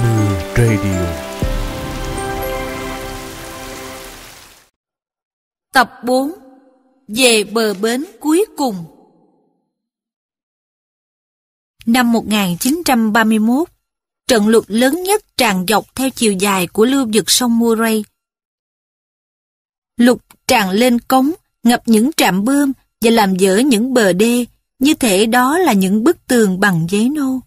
Mưa Radio Tập 4 Về bờ bến cuối cùng Năm 1931, trận lụt lớn nhất tràn dọc theo chiều dài của lưu vực sông Murray. Lụt tràn lên cống, ngập những trạm bơm và làm dở những bờ đê, như thể đó là những bức tường bằng giấy nô.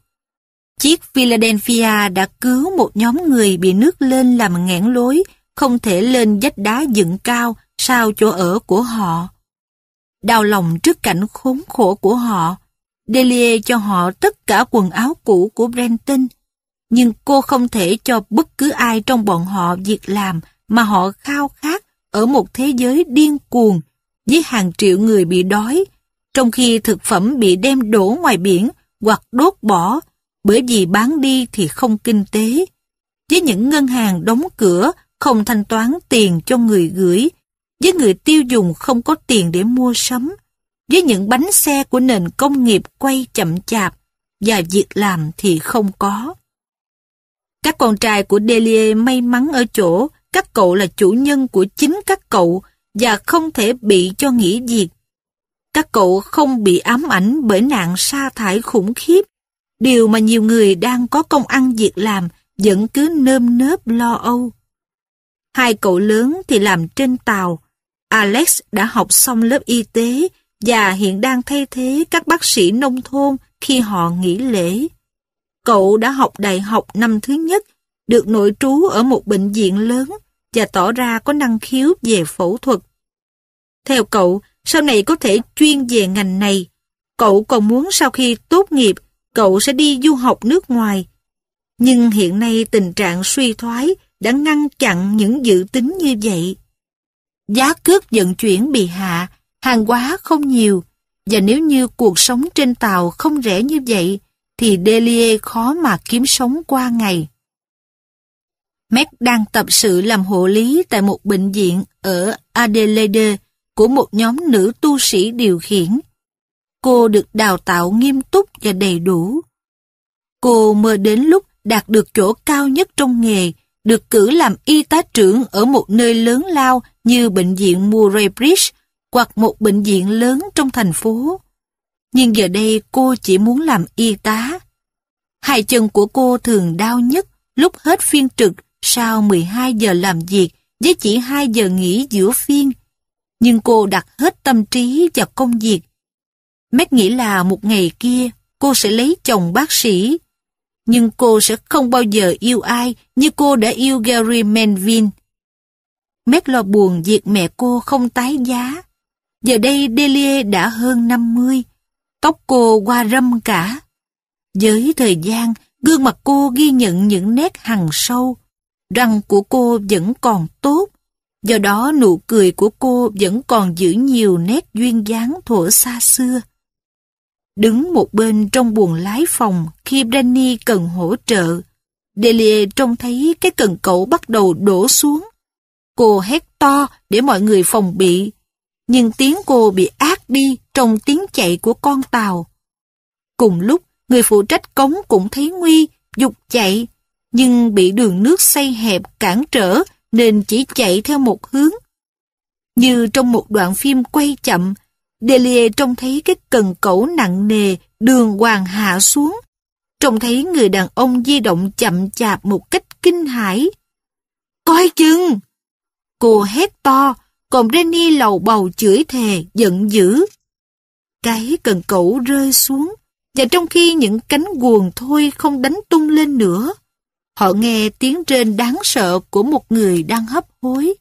Chiếc Philadelphia đã cứu một nhóm người bị nước lên làm nghẽn lối, không thể lên vách đá dựng cao sau chỗ ở của họ. Đau lòng trước cảnh khốn khổ của họ, Delia cho họ tất cả quần áo cũ của Brenton, nhưng cô không thể cho bất cứ ai trong bọn họ việc làm mà họ khao khát ở một thế giới điên cuồng với hàng triệu người bị đói, trong khi thực phẩm bị đem đổ ngoài biển hoặc đốt bỏ bởi vì bán đi thì không kinh tế. Với những ngân hàng đóng cửa, không thanh toán tiền cho người gửi, với người tiêu dùng không có tiền để mua sắm, với những bánh xe của nền công nghiệp quay chậm chạp và việc làm thì không có. Các con trai của Delia may mắn ở chỗ các cậu là chủ nhân của chính các cậu và không thể bị cho nghỉ việc. Các cậu không bị ám ảnh bởi nạn sa thải khủng khiếp điều mà nhiều người đang có công ăn việc làm vẫn cứ nơm nớp lo âu. Hai cậu lớn thì làm trên tàu. Alex đã học xong lớp y tế và hiện đang thay thế các bác sĩ nông thôn khi họ nghỉ lễ. Cậu đã học đại học năm thứ nhất, được nội trú ở một bệnh viện lớn và tỏ ra có năng khiếu về phẫu thuật. Theo cậu, sau này có thể chuyên về ngành này. Cậu còn muốn sau khi tốt nghiệp cậu sẽ đi du học nước ngoài. Nhưng hiện nay tình trạng suy thoái đã ngăn chặn những dự tính như vậy. Giá cước vận chuyển bị hạ, hàng hóa không nhiều, và nếu như cuộc sống trên tàu không rẻ như vậy, thì Delia khó mà kiếm sống qua ngày. Mac đang tập sự làm hộ lý tại một bệnh viện ở Adelaide của một nhóm nữ tu sĩ điều khiển. Cô được đào tạo nghiêm túc và đầy đủ. Cô mơ đến lúc đạt được chỗ cao nhất trong nghề, được cử làm y tá trưởng ở một nơi lớn lao như bệnh viện Murray Bridge hoặc một bệnh viện lớn trong thành phố. Nhưng giờ đây cô chỉ muốn làm y tá. Hai chân của cô thường đau nhất lúc hết phiên trực sau 12 giờ làm việc với chỉ 2 giờ nghỉ giữa phiên. Nhưng cô đặt hết tâm trí vào công việc mét nghĩ là một ngày kia cô sẽ lấy chồng bác sĩ. Nhưng cô sẽ không bao giờ yêu ai như cô đã yêu Gary manvin Mac lo buồn việc mẹ cô không tái giá. Giờ đây Delia đã hơn 50, tóc cô qua râm cả. Với thời gian, gương mặt cô ghi nhận những nét hằn sâu. Răng của cô vẫn còn tốt, do đó nụ cười của cô vẫn còn giữ nhiều nét duyên dáng thuở xa xưa. Đứng một bên trong buồng lái phòng khi Danny cần hỗ trợ, Delia trông thấy cái cần cẩu bắt đầu đổ xuống. Cô hét to để mọi người phòng bị, nhưng tiếng cô bị át đi trong tiếng chạy của con tàu. Cùng lúc, người phụ trách cống cũng thấy nguy, dục chạy, nhưng bị đường nước xây hẹp cản trở nên chỉ chạy theo một hướng. Như trong một đoạn phim quay chậm, Delia trông thấy cái cần cẩu nặng nề đường hoàng hạ xuống, trông thấy người đàn ông di động chậm chạp một cách kinh hãi. Coi chừng! Cô hét to, còn Renny lầu bầu chửi thề, giận dữ. Cái cần cẩu rơi xuống, và trong khi những cánh guồng thôi không đánh tung lên nữa, họ nghe tiếng trên đáng sợ của một người đang hấp hối.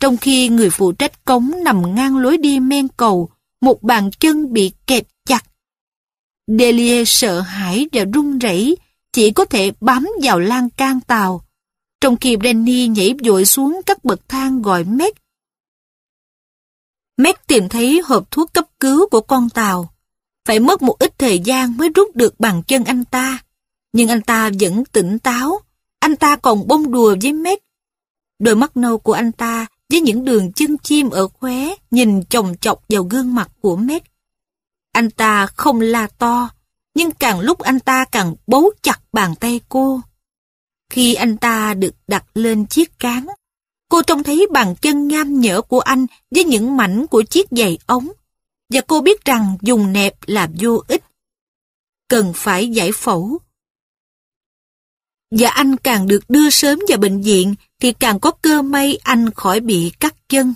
Trong khi người phụ trách cống nằm ngang lối đi men cầu, một bàn chân bị kẹp chặt. Delia sợ hãi và run rẩy, chỉ có thể bám vào lan can tàu. Trong khi Brenny nhảy vội xuống các bậc thang gọi Meg. Meg tìm thấy hộp thuốc cấp cứu của con tàu. Phải mất một ít thời gian mới rút được bàn chân anh ta. Nhưng anh ta vẫn tỉnh táo. Anh ta còn bông đùa với Meg. Đôi mắt nâu của anh ta với những đường chân chim ở khóe nhìn chồng chọc vào gương mặt của Mét. Anh ta không la to, nhưng càng lúc anh ta càng bấu chặt bàn tay cô. Khi anh ta được đặt lên chiếc cán, cô trông thấy bàn chân nham nhở của anh với những mảnh của chiếc giày ống, và cô biết rằng dùng nẹp là vô ích. Cần phải giải phẫu và anh càng được đưa sớm vào bệnh viện thì càng có cơ may anh khỏi bị cắt chân.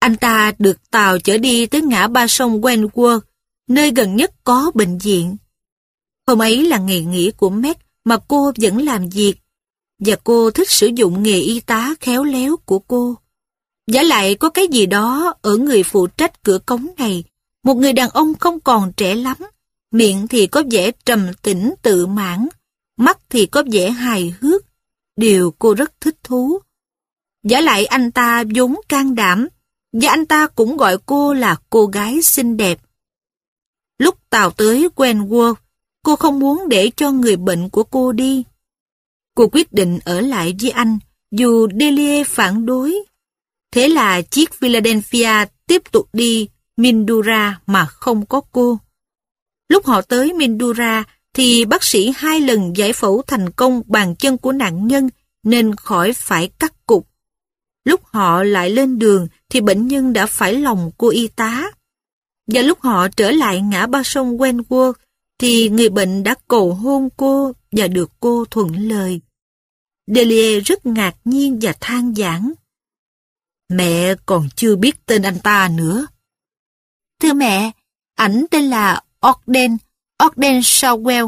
Anh ta được tàu chở đi tới ngã ba sông Wentworth, nơi gần nhất có bệnh viện. Hôm ấy là ngày nghỉ của Meg, mà cô vẫn làm việc, và cô thích sử dụng nghề y tá khéo léo của cô. Giả lại có cái gì đó ở người phụ trách cửa cống này, một người đàn ông không còn trẻ lắm, miệng thì có vẻ trầm tĩnh tự mãn, mắt thì có vẻ hài hước, điều cô rất thích thú. Giả lại anh ta vốn can đảm, và anh ta cũng gọi cô là cô gái xinh đẹp. Lúc Tàu tới Wentworth, cô không muốn để cho người bệnh của cô đi. Cô quyết định ở lại với anh, dù Delia phản đối. Thế là chiếc Philadelphia tiếp tục đi Mindura mà không có cô. Lúc họ tới Mindura, thì bác sĩ hai lần giải phẫu thành công bàn chân của nạn nhân nên khỏi phải cắt cục. Lúc họ lại lên đường thì bệnh nhân đã phải lòng cô y tá. Và lúc họ trở lại ngã ba sông Wentworth thì người bệnh đã cầu hôn cô và được cô thuận lời. Delia rất ngạc nhiên và than vãn: Mẹ còn chưa biết tên anh ta nữa. Thưa mẹ, ảnh tên là Ogden Orden Shawwell.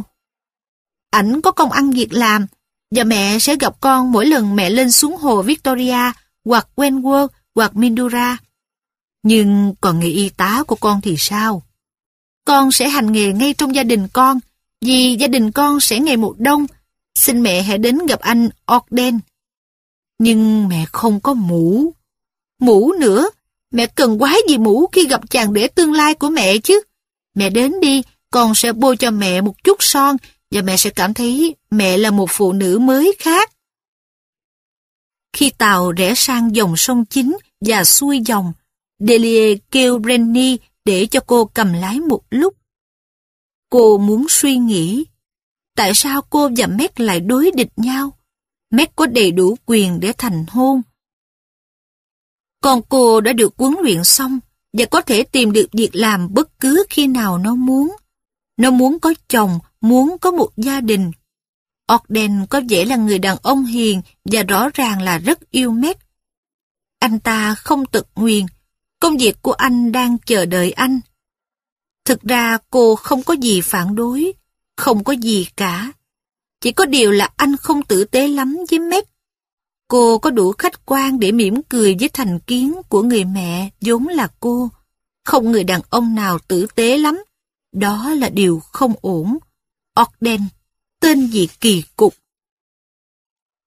Ảnh có công ăn việc làm, và mẹ sẽ gặp con mỗi lần mẹ lên xuống hồ Victoria hoặc Wentworth hoặc Mindura. Nhưng còn nghề y tá của con thì sao? Con sẽ hành nghề ngay trong gia đình con, vì gia đình con sẽ ngày một đông. Xin mẹ hãy đến gặp anh Orden, Nhưng mẹ không có mũ. Mũ nữa, mẹ cần quái gì mũ khi gặp chàng để tương lai của mẹ chứ. Mẹ đến đi, con sẽ bôi cho mẹ một chút son và mẹ sẽ cảm thấy mẹ là một phụ nữ mới khác. Khi tàu rẽ sang dòng sông chính và xuôi dòng, Delia kêu Rennie để cho cô cầm lái một lúc. Cô muốn suy nghĩ, tại sao cô và Mac lại đối địch nhau? Mac có đầy đủ quyền để thành hôn. Còn cô đã được huấn luyện xong và có thể tìm được việc làm bất cứ khi nào nó muốn. Nó muốn có chồng, muốn có một gia đình. Orden có vẻ là người đàn ông hiền và rõ ràng là rất yêu mét. Anh ta không tự nguyện. công việc của anh đang chờ đợi anh. Thực ra cô không có gì phản đối, không có gì cả. Chỉ có điều là anh không tử tế lắm với mét. Cô có đủ khách quan để mỉm cười với thành kiến của người mẹ vốn là cô. Không người đàn ông nào tử tế lắm đó là điều không ổn. Orden tên gì kỳ cục.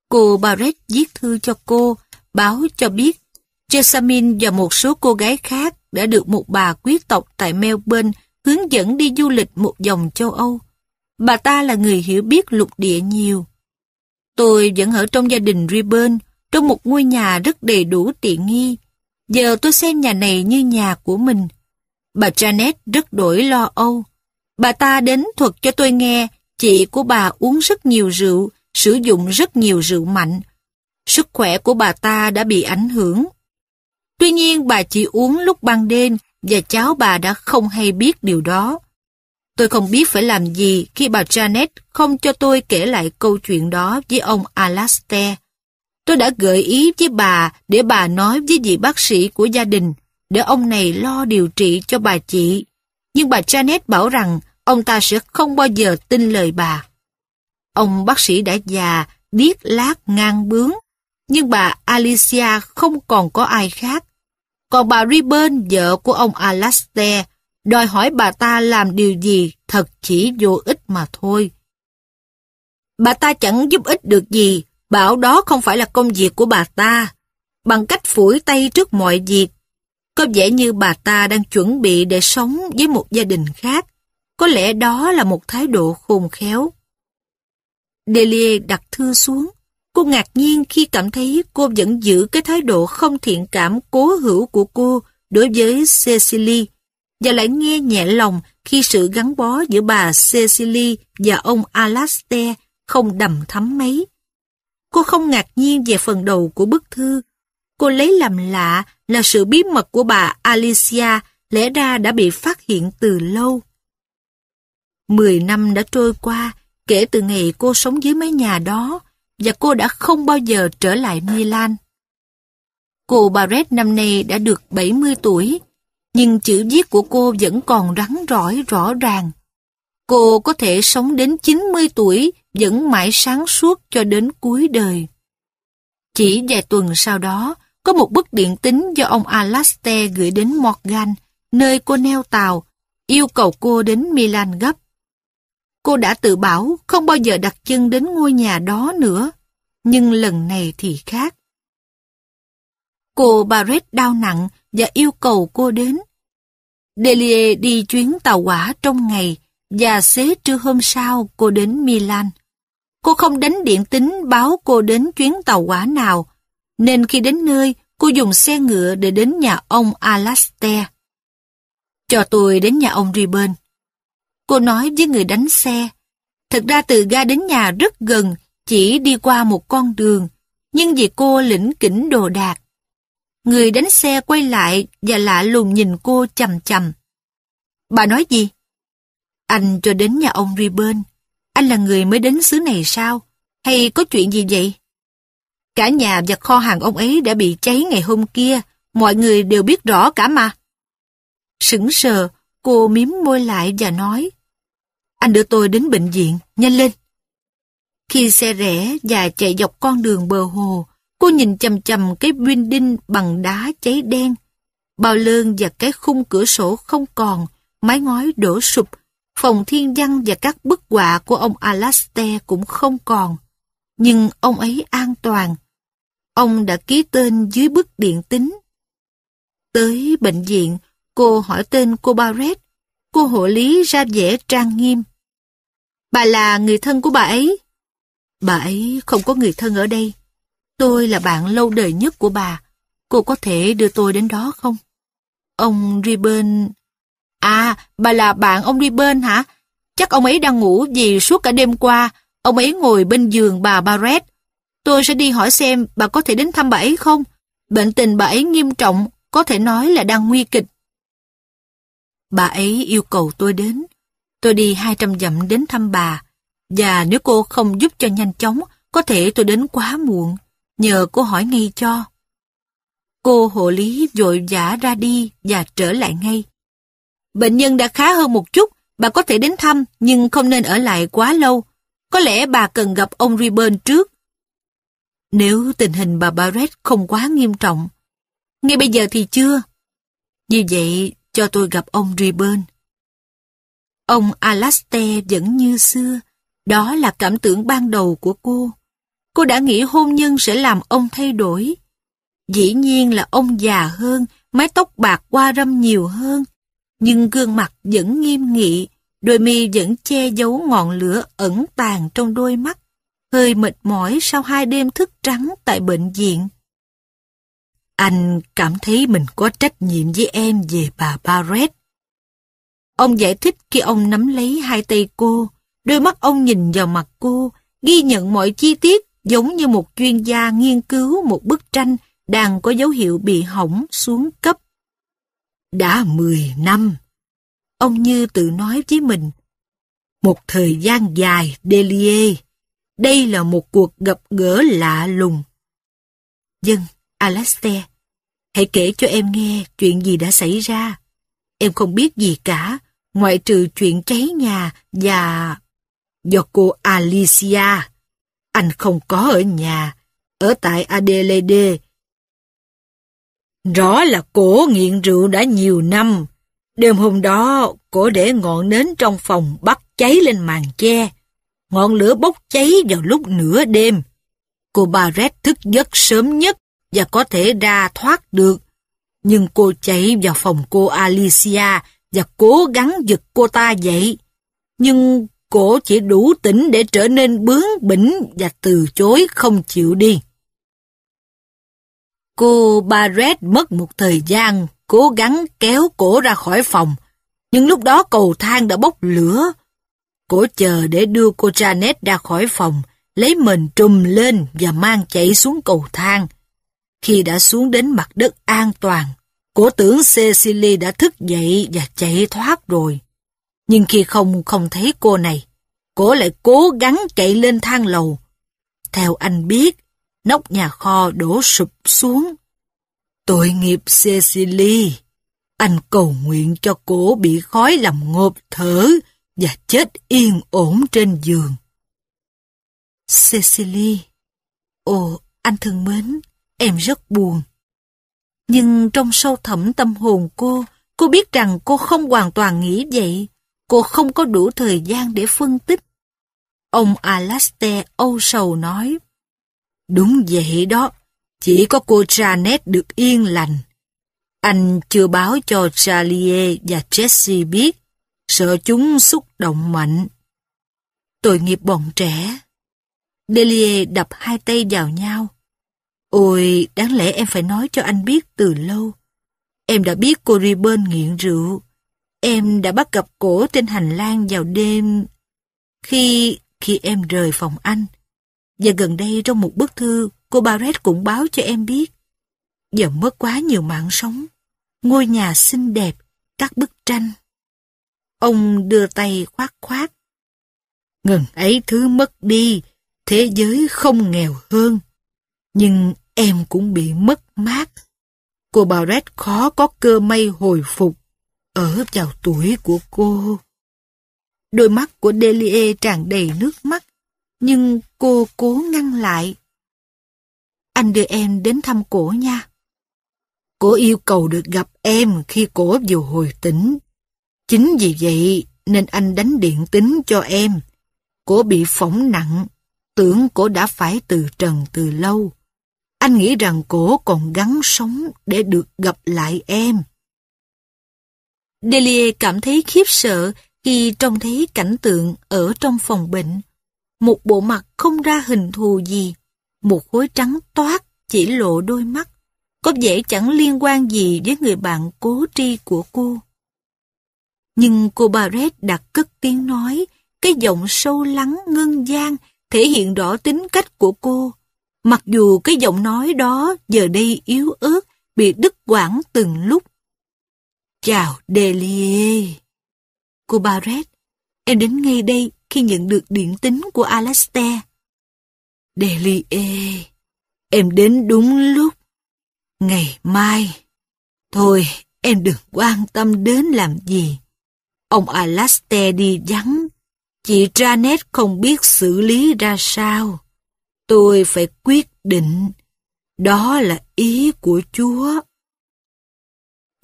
Cô Barrett viết thư cho cô, báo cho biết Jessamine và một số cô gái khác đã được một bà quý tộc tại Melbourne hướng dẫn đi du lịch một vòng châu Âu. Bà ta là người hiểu biết lục địa nhiều. Tôi vẫn ở trong gia đình Ribbon, trong một ngôi nhà rất đầy đủ tiện nghi. Giờ tôi xem nhà này như nhà của mình. Bà Janet rất đổi lo âu. Bà ta đến thuật cho tôi nghe chị của bà uống rất nhiều rượu, sử dụng rất nhiều rượu mạnh. Sức khỏe của bà ta đã bị ảnh hưởng. Tuy nhiên bà chỉ uống lúc ban đêm và cháu bà đã không hay biết điều đó. Tôi không biết phải làm gì khi bà Janet không cho tôi kể lại câu chuyện đó với ông Alastair. Tôi đã gợi ý với bà để bà nói với vị bác sĩ của gia đình để ông này lo điều trị cho bà chị. Nhưng bà Janet bảo rằng ông ta sẽ không bao giờ tin lời bà. Ông bác sĩ đã già, điếc lát ngang bướng, nhưng bà Alicia không còn có ai khác. Còn bà Ribbon, vợ của ông Alastair, đòi hỏi bà ta làm điều gì thật chỉ vô ích mà thôi. Bà ta chẳng giúp ích được gì, bảo đó không phải là công việc của bà ta. Bằng cách phủi tay trước mọi việc, có vẻ như bà ta đang chuẩn bị để sống với một gia đình khác. Có lẽ đó là một thái độ khôn khéo. Delia đặt thư xuống. Cô ngạc nhiên khi cảm thấy cô vẫn giữ cái thái độ không thiện cảm cố hữu của cô đối với Cecily và lại nghe nhẹ lòng khi sự gắn bó giữa bà Cecily và ông Alastair không đầm thắm mấy. Cô không ngạc nhiên về phần đầu của bức thư. Cô lấy làm lạ là sự bí mật của bà Alicia lẽ ra đã bị phát hiện từ lâu. Mười năm đã trôi qua kể từ ngày cô sống dưới mái nhà đó và cô đã không bao giờ trở lại Milan. Cô Barrett năm nay đã được 70 tuổi, nhưng chữ viết của cô vẫn còn rắn rỏi rõ ràng. Cô có thể sống đến 90 tuổi vẫn mãi sáng suốt cho đến cuối đời. Chỉ vài tuần sau đó, có một bức điện tín do ông Alastair gửi đến Morgan, nơi cô neo tàu, yêu cầu cô đến Milan gấp. Cô đã tự bảo không bao giờ đặt chân đến ngôi nhà đó nữa, nhưng lần này thì khác. Cô Barrett đau nặng và yêu cầu cô đến. Delia đi chuyến tàu hỏa trong ngày và xế trưa hôm sau cô đến Milan. Cô không đánh điện tín báo cô đến chuyến tàu hỏa nào, nên khi đến nơi cô dùng xe ngựa để đến nhà ông Alastair. Cho tôi đến nhà ông Ribbon. Cô nói với người đánh xe. Thực ra từ ga đến nhà rất gần, chỉ đi qua một con đường, nhưng vì cô lĩnh kỉnh đồ đạc. Người đánh xe quay lại và lạ lùng nhìn cô chầm chầm. Bà nói gì? Anh cho đến nhà ông Ribbon. Anh là người mới đến xứ này sao? Hay có chuyện gì vậy? Cả nhà và kho hàng ông ấy đã bị cháy ngày hôm kia, mọi người đều biết rõ cả mà. Sững sờ, cô miếm môi lại và nói, anh đưa tôi đến bệnh viện, nhanh lên. Khi xe rẽ và chạy dọc con đường bờ hồ, cô nhìn chầm chầm cái viên đinh bằng đá cháy đen. Bao lơn và cái khung cửa sổ không còn, mái ngói đổ sụp, phòng thiên văn và các bức họa của ông Alastair cũng không còn nhưng ông ấy an toàn. Ông đã ký tên dưới bức điện tính. Tới bệnh viện, cô hỏi tên cô Barrett. Cô hộ lý ra vẻ trang nghiêm. Bà là người thân của bà ấy. Bà ấy không có người thân ở đây. Tôi là bạn lâu đời nhất của bà. Cô có thể đưa tôi đến đó không? Ông Ribbon... À, bà là bạn ông Ribbon hả? Chắc ông ấy đang ngủ vì suốt cả đêm qua Ông ấy ngồi bên giường bà Barrett. Tôi sẽ đi hỏi xem bà có thể đến thăm bà ấy không. Bệnh tình bà ấy nghiêm trọng, có thể nói là đang nguy kịch. Bà ấy yêu cầu tôi đến. Tôi đi 200 dặm đến thăm bà. Và nếu cô không giúp cho nhanh chóng, có thể tôi đến quá muộn. Nhờ cô hỏi ngay cho. Cô hộ lý vội vã ra đi và trở lại ngay. Bệnh nhân đã khá hơn một chút, bà có thể đến thăm nhưng không nên ở lại quá lâu. Có lẽ bà cần gặp ông Ribbon trước. Nếu tình hình bà Barrett không quá nghiêm trọng, ngay bây giờ thì chưa. Như vậy, cho tôi gặp ông Ribbon. Ông Alastair vẫn như xưa, đó là cảm tưởng ban đầu của cô. Cô đã nghĩ hôn nhân sẽ làm ông thay đổi. Dĩ nhiên là ông già hơn, mái tóc bạc qua râm nhiều hơn, nhưng gương mặt vẫn nghiêm nghị, Đôi mi vẫn che giấu ngọn lửa ẩn tàng trong đôi mắt, hơi mệt mỏi sau hai đêm thức trắng tại bệnh viện. Anh cảm thấy mình có trách nhiệm với em về bà Barrett. Ông giải thích khi ông nắm lấy hai tay cô, đôi mắt ông nhìn vào mặt cô, ghi nhận mọi chi tiết giống như một chuyên gia nghiên cứu một bức tranh đang có dấu hiệu bị hỏng xuống cấp. Đã 10 năm, Ông Như tự nói với mình, một thời gian dài, Delie, đây là một cuộc gặp gỡ lạ lùng. vâng Alastair, hãy kể cho em nghe chuyện gì đã xảy ra. Em không biết gì cả, ngoại trừ chuyện cháy nhà và... Do cô Alicia, anh không có ở nhà, ở tại Adelaide. Rõ là cổ nghiện rượu đã nhiều năm, Đêm hôm đó, cô để ngọn nến trong phòng bắt cháy lên màn che. Ngọn lửa bốc cháy vào lúc nửa đêm. Cô Barret thức giấc sớm nhất và có thể ra thoát được. Nhưng cô chạy vào phòng cô Alicia và cố gắng giật cô ta dậy. Nhưng cô chỉ đủ tỉnh để trở nên bướng bỉnh và từ chối không chịu đi. Cô Barret mất một thời gian cố gắng kéo cổ ra khỏi phòng. Nhưng lúc đó cầu thang đã bốc lửa. Cổ chờ để đưa cô Janet ra khỏi phòng, lấy mình trùm lên và mang chạy xuống cầu thang. Khi đã xuống đến mặt đất an toàn, cổ tưởng Cecily đã thức dậy và chạy thoát rồi. Nhưng khi không không thấy cô này, cổ lại cố gắng chạy lên thang lầu. Theo anh biết, nóc nhà kho đổ sụp xuống. Tội nghiệp Cecily, anh cầu nguyện cho cô bị khói làm ngộp thở và chết yên ổn trên giường. Cecily, ồ, anh thương mến, em rất buồn. Nhưng trong sâu thẳm tâm hồn cô, cô biết rằng cô không hoàn toàn nghĩ vậy. Cô không có đủ thời gian để phân tích. Ông Alastair âu sầu nói, Đúng vậy đó, chỉ có cô Janet được yên lành. Anh chưa báo cho Charlie và Jesse biết, sợ chúng xúc động mạnh. Tội nghiệp bọn trẻ. Delia đập hai tay vào nhau. Ôi, đáng lẽ em phải nói cho anh biết từ lâu. Em đã biết cô Ribbon nghiện rượu. Em đã bắt gặp cổ trên hành lang vào đêm khi khi em rời phòng anh. Và gần đây trong một bức thư, cô Barrett cũng báo cho em biết. Giờ mất quá nhiều mạng sống, ngôi nhà xinh đẹp, các bức tranh. Ông đưa tay khoát khoát. Ngần ấy thứ mất đi, thế giới không nghèo hơn. Nhưng em cũng bị mất mát. Cô Barrett khó có cơ may hồi phục ở vào tuổi của cô. Đôi mắt của Delia tràn đầy nước mắt, nhưng cô cố ngăn lại anh đưa em đến thăm cổ nha. Cổ yêu cầu được gặp em khi cổ vừa hồi tỉnh. Chính vì vậy nên anh đánh điện tính cho em. Cổ bị phỏng nặng, tưởng cổ đã phải từ trần từ lâu. Anh nghĩ rằng cổ còn gắn sống để được gặp lại em. Delia cảm thấy khiếp sợ khi trông thấy cảnh tượng ở trong phòng bệnh. Một bộ mặt không ra hình thù gì một khối trắng toát chỉ lộ đôi mắt, có vẻ chẳng liên quan gì với người bạn cố tri của cô. Nhưng cô Barret đặt cất tiếng nói, cái giọng sâu lắng ngân gian thể hiện rõ tính cách của cô. Mặc dù cái giọng nói đó giờ đây yếu ớt, bị đứt quãng từng lúc. Chào Delie. Cô Barret, em đến ngay đây khi nhận được điện tín của Alastair. Delie, em đến đúng lúc. Ngày mai. Thôi, em đừng quan tâm đến làm gì. Ông Alastair đi vắng. Chị Janet không biết xử lý ra sao. Tôi phải quyết định. Đó là ý của Chúa.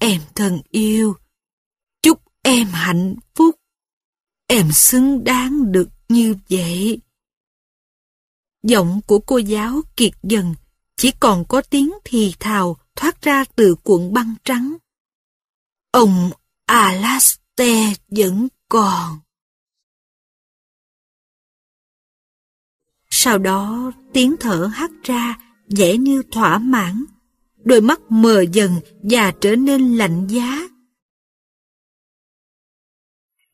Em thân yêu, chúc em hạnh phúc. Em xứng đáng được như vậy. Giọng của cô giáo kiệt dần, chỉ còn có tiếng thì thào thoát ra từ cuộn băng trắng. Ông Alastair vẫn còn. Sau đó tiếng thở hắt ra, dễ như thỏa mãn, đôi mắt mờ dần và trở nên lạnh giá.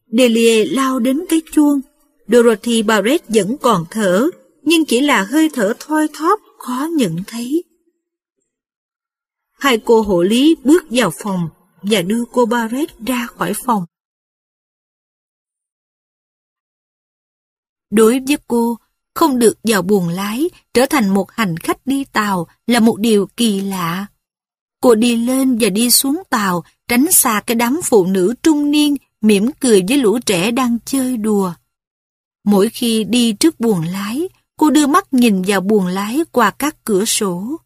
Delia lao đến cái chuông, Dorothy Barrett vẫn còn thở, nhưng chỉ là hơi thở thoi thóp khó nhận thấy. Hai cô hộ lý bước vào phòng và đưa cô barret ra khỏi phòng. Đối với cô, không được vào buồng lái, trở thành một hành khách đi tàu là một điều kỳ lạ. Cô đi lên và đi xuống tàu, tránh xa cái đám phụ nữ trung niên mỉm cười với lũ trẻ đang chơi đùa. Mỗi khi đi trước buồng lái, Cô đưa mắt nhìn vào buồng lái qua các cửa sổ.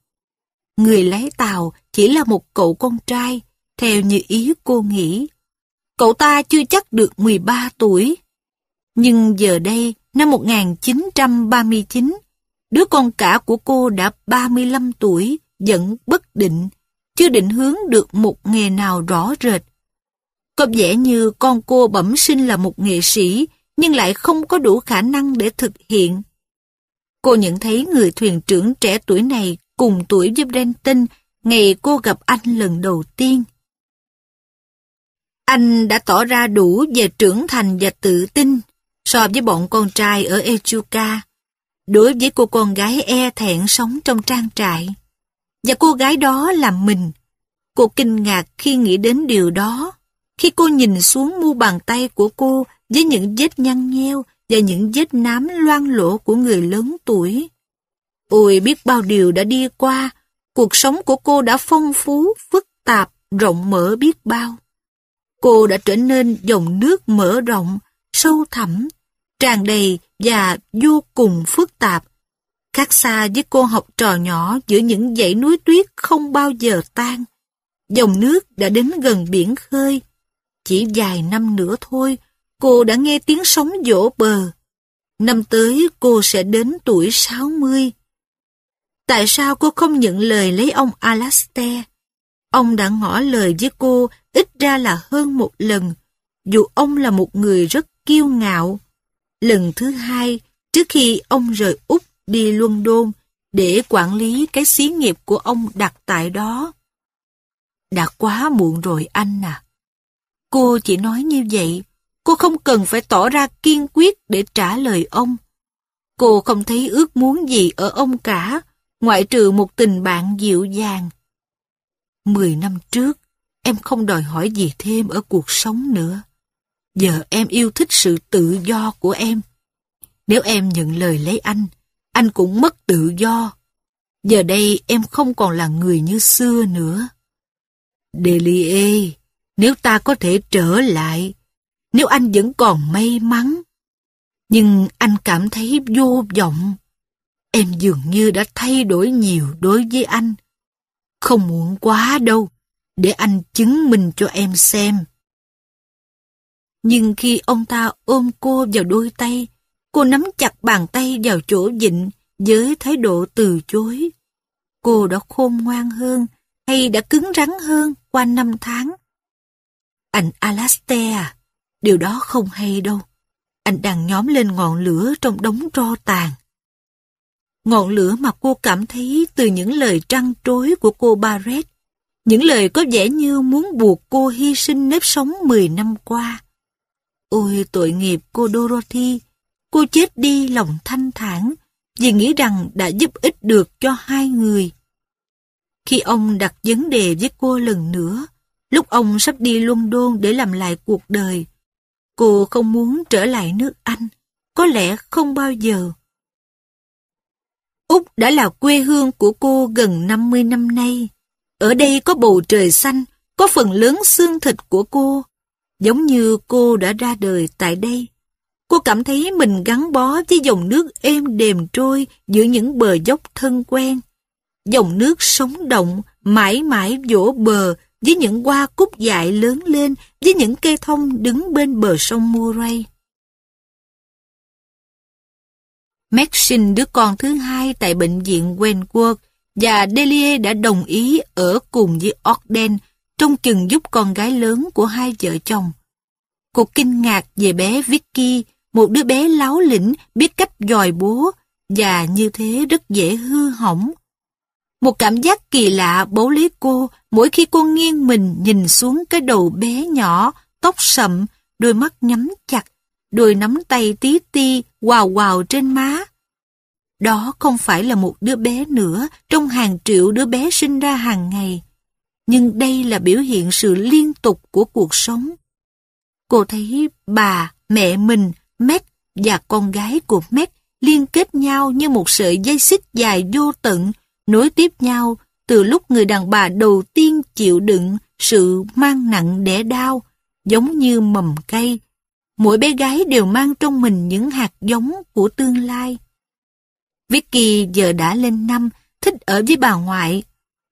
Người lái tàu chỉ là một cậu con trai, theo như ý cô nghĩ. Cậu ta chưa chắc được 13 tuổi. Nhưng giờ đây, năm 1939, đứa con cả của cô đã 35 tuổi, vẫn bất định, chưa định hướng được một nghề nào rõ rệt. Có vẻ như con cô bẩm sinh là một nghệ sĩ, nhưng lại không có đủ khả năng để thực hiện. Cô nhận thấy người thuyền trưởng trẻ tuổi này cùng tuổi với Brenton ngày cô gặp anh lần đầu tiên. Anh đã tỏ ra đủ về trưởng thành và tự tin so với bọn con trai ở Echuca, đối với cô con gái e thẹn sống trong trang trại. Và cô gái đó là mình. Cô kinh ngạc khi nghĩ đến điều đó, khi cô nhìn xuống mu bàn tay của cô với những vết nhăn nheo, và những vết nám loang lỗ của người lớn tuổi. Ôi biết bao điều đã đi qua, cuộc sống của cô đã phong phú, phức tạp, rộng mở biết bao. Cô đã trở nên dòng nước mở rộng, sâu thẳm, tràn đầy và vô cùng phức tạp. Khác xa với cô học trò nhỏ giữa những dãy núi tuyết không bao giờ tan. Dòng nước đã đến gần biển khơi. Chỉ vài năm nữa thôi, cô đã nghe tiếng sóng vỗ bờ. Năm tới cô sẽ đến tuổi 60. Tại sao cô không nhận lời lấy ông Alastair? Ông đã ngỏ lời với cô ít ra là hơn một lần, dù ông là một người rất kiêu ngạo. Lần thứ hai, trước khi ông rời Úc đi London để quản lý cái xí nghiệp của ông đặt tại đó. Đã quá muộn rồi anh à. Cô chỉ nói như vậy Cô không cần phải tỏ ra kiên quyết để trả lời ông. Cô không thấy ước muốn gì ở ông cả, ngoại trừ một tình bạn dịu dàng. Mười năm trước, em không đòi hỏi gì thêm ở cuộc sống nữa. Giờ em yêu thích sự tự do của em. Nếu em nhận lời lấy anh, anh cũng mất tự do. Giờ đây em không còn là người như xưa nữa. Delie, nếu ta có thể trở lại, nếu anh vẫn còn may mắn. Nhưng anh cảm thấy vô vọng. Em dường như đã thay đổi nhiều đối với anh. Không muộn quá đâu, để anh chứng minh cho em xem. Nhưng khi ông ta ôm cô vào đôi tay, cô nắm chặt bàn tay vào chỗ vịnh với thái độ từ chối. Cô đã khôn ngoan hơn hay đã cứng rắn hơn qua năm tháng? Anh Alastair à? Điều đó không hay đâu. Anh đang nhóm lên ngọn lửa trong đống tro tàn. Ngọn lửa mà cô cảm thấy từ những lời trăn trối của cô Barrett, những lời có vẻ như muốn buộc cô hy sinh nếp sống 10 năm qua. Ôi tội nghiệp cô Dorothy, cô chết đi lòng thanh thản vì nghĩ rằng đã giúp ích được cho hai người. Khi ông đặt vấn đề với cô lần nữa, lúc ông sắp đi London để làm lại cuộc đời, Cô không muốn trở lại nước Anh, có lẽ không bao giờ. Úc đã là quê hương của cô gần 50 năm nay. Ở đây có bầu trời xanh, có phần lớn xương thịt của cô, giống như cô đã ra đời tại đây. Cô cảm thấy mình gắn bó với dòng nước êm đềm trôi giữa những bờ dốc thân quen. Dòng nước sống động, mãi mãi vỗ bờ với những hoa cúc dại lớn lên, với những cây thông đứng bên bờ sông Murray. Mac sinh đứa con thứ hai tại bệnh viện Wentworth và Delia đã đồng ý ở cùng với Orden trong chừng giúp con gái lớn của hai vợ chồng. Cô kinh ngạc về bé Vicky, một đứa bé láo lĩnh biết cách dòi bố và như thế rất dễ hư hỏng một cảm giác kỳ lạ bố lấy cô mỗi khi cô nghiêng mình nhìn xuống cái đầu bé nhỏ, tóc sậm, đôi mắt nhắm chặt, đôi nắm tay tí ti, quào quào trên má. Đó không phải là một đứa bé nữa trong hàng triệu đứa bé sinh ra hàng ngày. Nhưng đây là biểu hiện sự liên tục của cuộc sống. Cô thấy bà, mẹ mình, Mac và con gái của Mac liên kết nhau như một sợi dây xích dài vô tận nối tiếp nhau từ lúc người đàn bà đầu tiên chịu đựng sự mang nặng đẻ đau, giống như mầm cây. Mỗi bé gái đều mang trong mình những hạt giống của tương lai. Vicky giờ đã lên năm, thích ở với bà ngoại.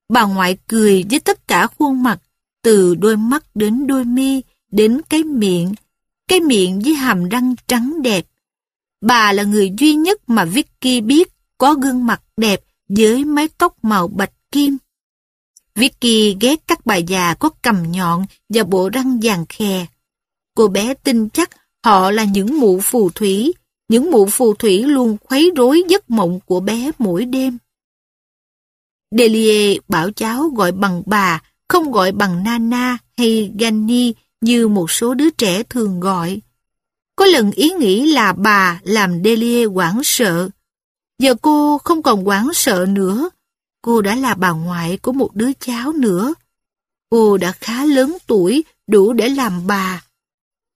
Bà ngoại cười với tất cả khuôn mặt, từ đôi mắt đến đôi mi, đến cái miệng, cái miệng với hàm răng trắng đẹp. Bà là người duy nhất mà Vicky biết có gương mặt đẹp với mái tóc màu bạch kim. Vicky ghét các bà già có cầm nhọn và bộ răng vàng khè. Cô bé tin chắc họ là những mụ phù thủy, những mụ phù thủy luôn khuấy rối giấc mộng của bé mỗi đêm. Delia bảo cháu gọi bằng bà, không gọi bằng Nana hay Gani như một số đứa trẻ thường gọi. Có lần ý nghĩ là bà làm Delia hoảng sợ, Giờ cô không còn quán sợ nữa. Cô đã là bà ngoại của một đứa cháu nữa. Cô đã khá lớn tuổi, đủ để làm bà.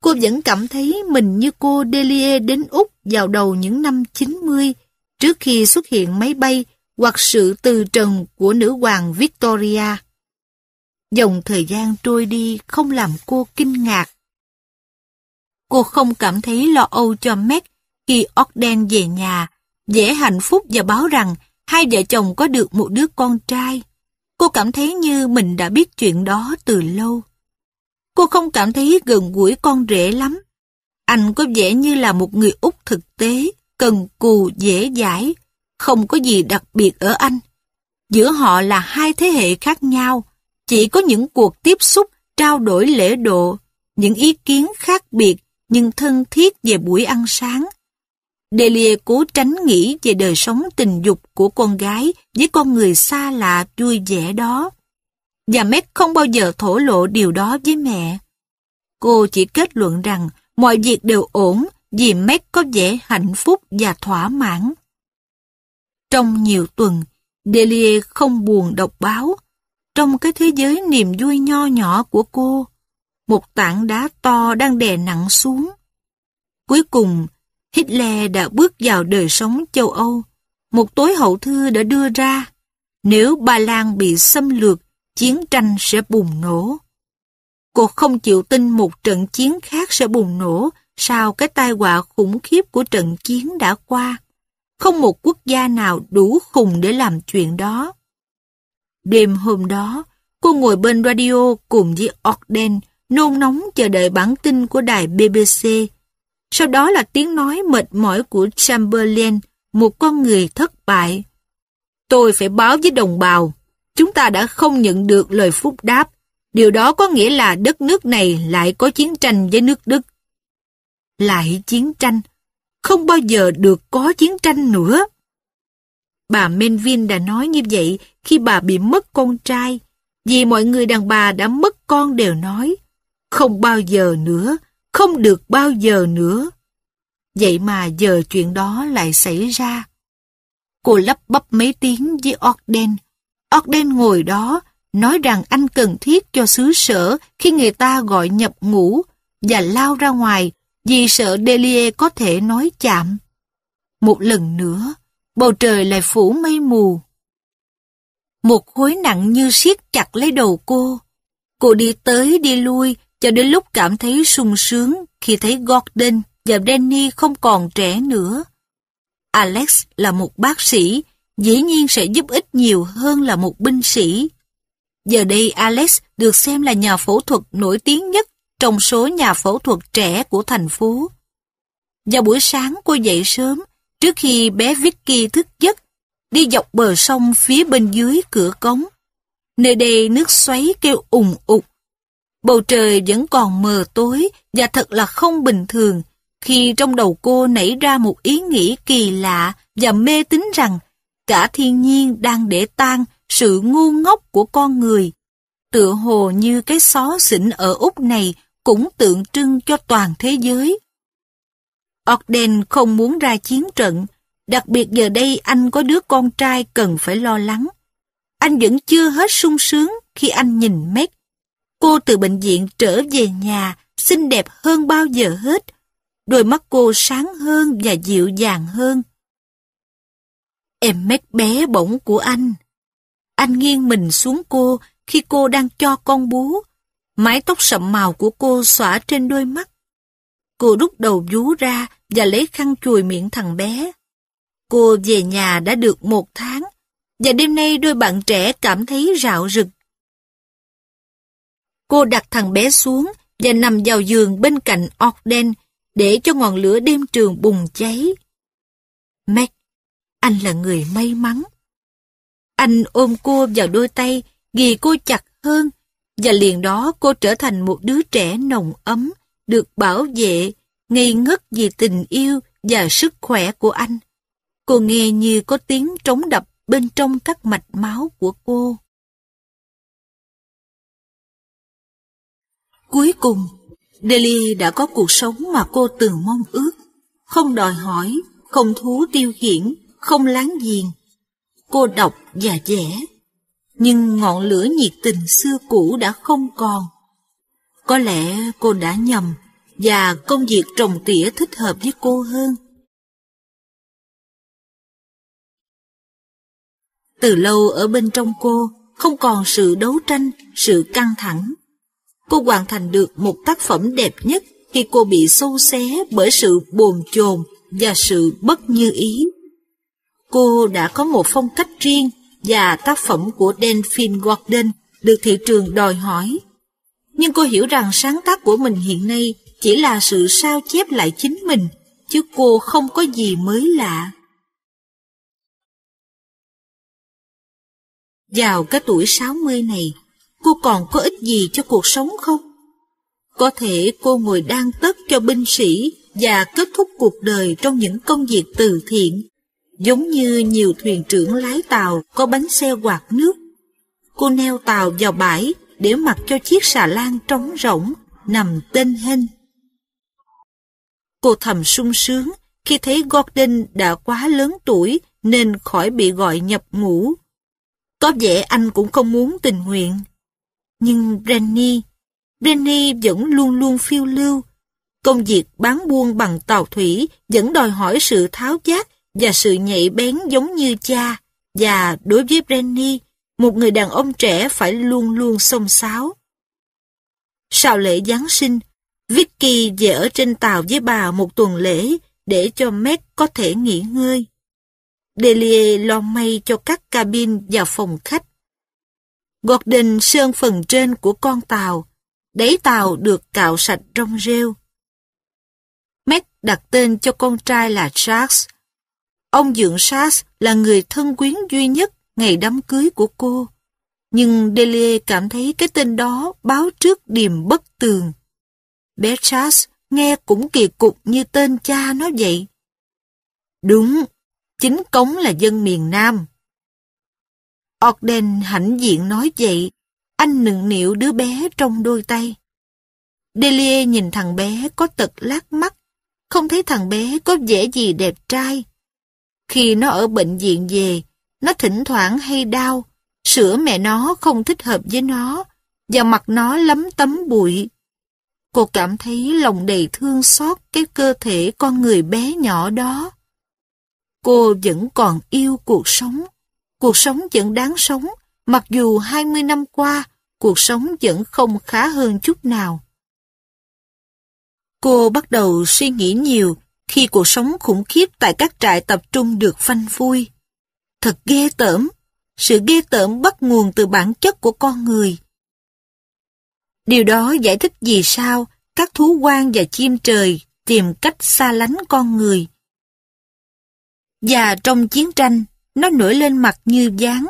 Cô vẫn cảm thấy mình như cô Delia đến Úc vào đầu những năm 90, trước khi xuất hiện máy bay hoặc sự từ trần của nữ hoàng Victoria. Dòng thời gian trôi đi không làm cô kinh ngạc. Cô không cảm thấy lo âu cho Meg khi Ogden về nhà dễ hạnh phúc và báo rằng hai vợ chồng có được một đứa con trai. Cô cảm thấy như mình đã biết chuyện đó từ lâu. Cô không cảm thấy gần gũi con rể lắm. Anh có vẻ như là một người Úc thực tế, cần cù dễ dãi, không có gì đặc biệt ở anh. Giữa họ là hai thế hệ khác nhau, chỉ có những cuộc tiếp xúc, trao đổi lễ độ, những ý kiến khác biệt nhưng thân thiết về buổi ăn sáng, Delia cố tránh nghĩ về đời sống tình dục của con gái với con người xa lạ vui vẻ đó. Và Mac không bao giờ thổ lộ điều đó với mẹ. Cô chỉ kết luận rằng mọi việc đều ổn vì Mac có vẻ hạnh phúc và thỏa mãn. Trong nhiều tuần, Delia không buồn đọc báo. Trong cái thế giới niềm vui nho nhỏ của cô, một tảng đá to đang đè nặng xuống. Cuối cùng, Hitler đã bước vào đời sống châu Âu. Một tối hậu thư đã đưa ra, nếu Ba Lan bị xâm lược, chiến tranh sẽ bùng nổ. Cô không chịu tin một trận chiến khác sẽ bùng nổ sau cái tai họa khủng khiếp của trận chiến đã qua. Không một quốc gia nào đủ khùng để làm chuyện đó. Đêm hôm đó, cô ngồi bên radio cùng với Orden nôn nóng chờ đợi bản tin của đài BBC sau đó là tiếng nói mệt mỏi của Chamberlain, một con người thất bại. Tôi phải báo với đồng bào, chúng ta đã không nhận được lời phúc đáp. Điều đó có nghĩa là đất nước này lại có chiến tranh với nước Đức. Lại chiến tranh, không bao giờ được có chiến tranh nữa. Bà Menvin đã nói như vậy khi bà bị mất con trai, vì mọi người đàn bà đã mất con đều nói, không bao giờ nữa không được bao giờ nữa. Vậy mà giờ chuyện đó lại xảy ra. Cô lắp bắp mấy tiếng với orden. orden ngồi đó, nói rằng anh cần thiết cho xứ sở khi người ta gọi nhập ngủ và lao ra ngoài vì sợ Delia có thể nói chạm. Một lần nữa, bầu trời lại phủ mây mù. Một khối nặng như siết chặt lấy đầu cô. Cô đi tới đi lui cho đến lúc cảm thấy sung sướng khi thấy Gordon và Danny không còn trẻ nữa. Alex là một bác sĩ, dĩ nhiên sẽ giúp ích nhiều hơn là một binh sĩ. Giờ đây Alex được xem là nhà phẫu thuật nổi tiếng nhất trong số nhà phẫu thuật trẻ của thành phố. Vào buổi sáng cô dậy sớm, trước khi bé Vicky thức giấc, đi dọc bờ sông phía bên dưới cửa cống. Nơi đây nước xoáy kêu ùng ục, Bầu trời vẫn còn mờ tối và thật là không bình thường khi trong đầu cô nảy ra một ý nghĩ kỳ lạ và mê tín rằng cả thiên nhiên đang để tan sự ngu ngốc của con người. Tựa hồ như cái xó xỉnh ở Úc này cũng tượng trưng cho toàn thế giới. Ogden không muốn ra chiến trận, đặc biệt giờ đây anh có đứa con trai cần phải lo lắng. Anh vẫn chưa hết sung sướng khi anh nhìn Meg Cô từ bệnh viện trở về nhà, xinh đẹp hơn bao giờ hết. Đôi mắt cô sáng hơn và dịu dàng hơn. Em mét bé bỗng của anh. Anh nghiêng mình xuống cô khi cô đang cho con bú. Mái tóc sậm màu của cô xõa trên đôi mắt. Cô đút đầu vú ra và lấy khăn chùi miệng thằng bé. Cô về nhà đã được một tháng, và đêm nay đôi bạn trẻ cảm thấy rạo rực Cô đặt thằng bé xuống và nằm vào giường bên cạnh Ogden để cho ngọn lửa đêm trường bùng cháy. Mac, anh là người may mắn. Anh ôm cô vào đôi tay, ghi cô chặt hơn, và liền đó cô trở thành một đứa trẻ nồng ấm, được bảo vệ, ngây ngất vì tình yêu và sức khỏe của anh. Cô nghe như có tiếng trống đập bên trong các mạch máu của cô. Cuối cùng, Delia đã có cuộc sống mà cô từng mong ước, không đòi hỏi, không thú tiêu khiển, không láng giềng. Cô đọc và vẽ, nhưng ngọn lửa nhiệt tình xưa cũ đã không còn. Có lẽ cô đã nhầm, và công việc trồng tỉa thích hợp với cô hơn. Từ lâu ở bên trong cô, không còn sự đấu tranh, sự căng thẳng cô hoàn thành được một tác phẩm đẹp nhất khi cô bị sâu xé bởi sự bồn chồn và sự bất như ý. Cô đã có một phong cách riêng và tác phẩm của Delphine Gordon được thị trường đòi hỏi. Nhưng cô hiểu rằng sáng tác của mình hiện nay chỉ là sự sao chép lại chính mình, chứ cô không có gì mới lạ. Vào cái tuổi 60 này, cô còn có ích gì cho cuộc sống không? Có thể cô ngồi đang tất cho binh sĩ và kết thúc cuộc đời trong những công việc từ thiện, giống như nhiều thuyền trưởng lái tàu có bánh xe quạt nước. Cô neo tàu vào bãi để mặc cho chiếc xà lan trống rỗng nằm tên hên. Cô thầm sung sướng khi thấy Gordon đã quá lớn tuổi nên khỏi bị gọi nhập ngũ. Có vẻ anh cũng không muốn tình nguyện. Nhưng Rennie, Rennie vẫn luôn luôn phiêu lưu. Công việc bán buôn bằng tàu thủy vẫn đòi hỏi sự tháo giác và sự nhạy bén giống như cha. Và đối với Rennie, một người đàn ông trẻ phải luôn luôn xông xáo. Sau lễ Giáng sinh, Vicky về ở trên tàu với bà một tuần lễ để cho Mac có thể nghỉ ngơi. Delia lo may cho các cabin và phòng khách gọt đình sơn phần trên của con tàu, đáy tàu được cạo sạch rong rêu. Mac đặt tên cho con trai là Charles. Ông dưỡng Charles là người thân quyến duy nhất ngày đám cưới của cô. Nhưng Delia cảm thấy cái tên đó báo trước điềm bất tường. Bé Charles nghe cũng kỳ cục như tên cha nó vậy. Đúng, chính cống là dân miền Nam, Ogden hãnh diện nói vậy, anh nựng nịu đứa bé trong đôi tay. Delia nhìn thằng bé có tật lát mắt, không thấy thằng bé có vẻ gì đẹp trai. Khi nó ở bệnh viện về, nó thỉnh thoảng hay đau, sữa mẹ nó không thích hợp với nó, và mặt nó lấm tấm bụi. Cô cảm thấy lòng đầy thương xót cái cơ thể con người bé nhỏ đó. Cô vẫn còn yêu cuộc sống. Cuộc sống vẫn đáng sống, mặc dù 20 năm qua, cuộc sống vẫn không khá hơn chút nào. Cô bắt đầu suy nghĩ nhiều khi cuộc sống khủng khiếp tại các trại tập trung được phanh phui. Thật ghê tởm, sự ghê tởm bắt nguồn từ bản chất của con người. Điều đó giải thích vì sao các thú quan và chim trời tìm cách xa lánh con người. Và trong chiến tranh, nó nổi lên mặt như gián.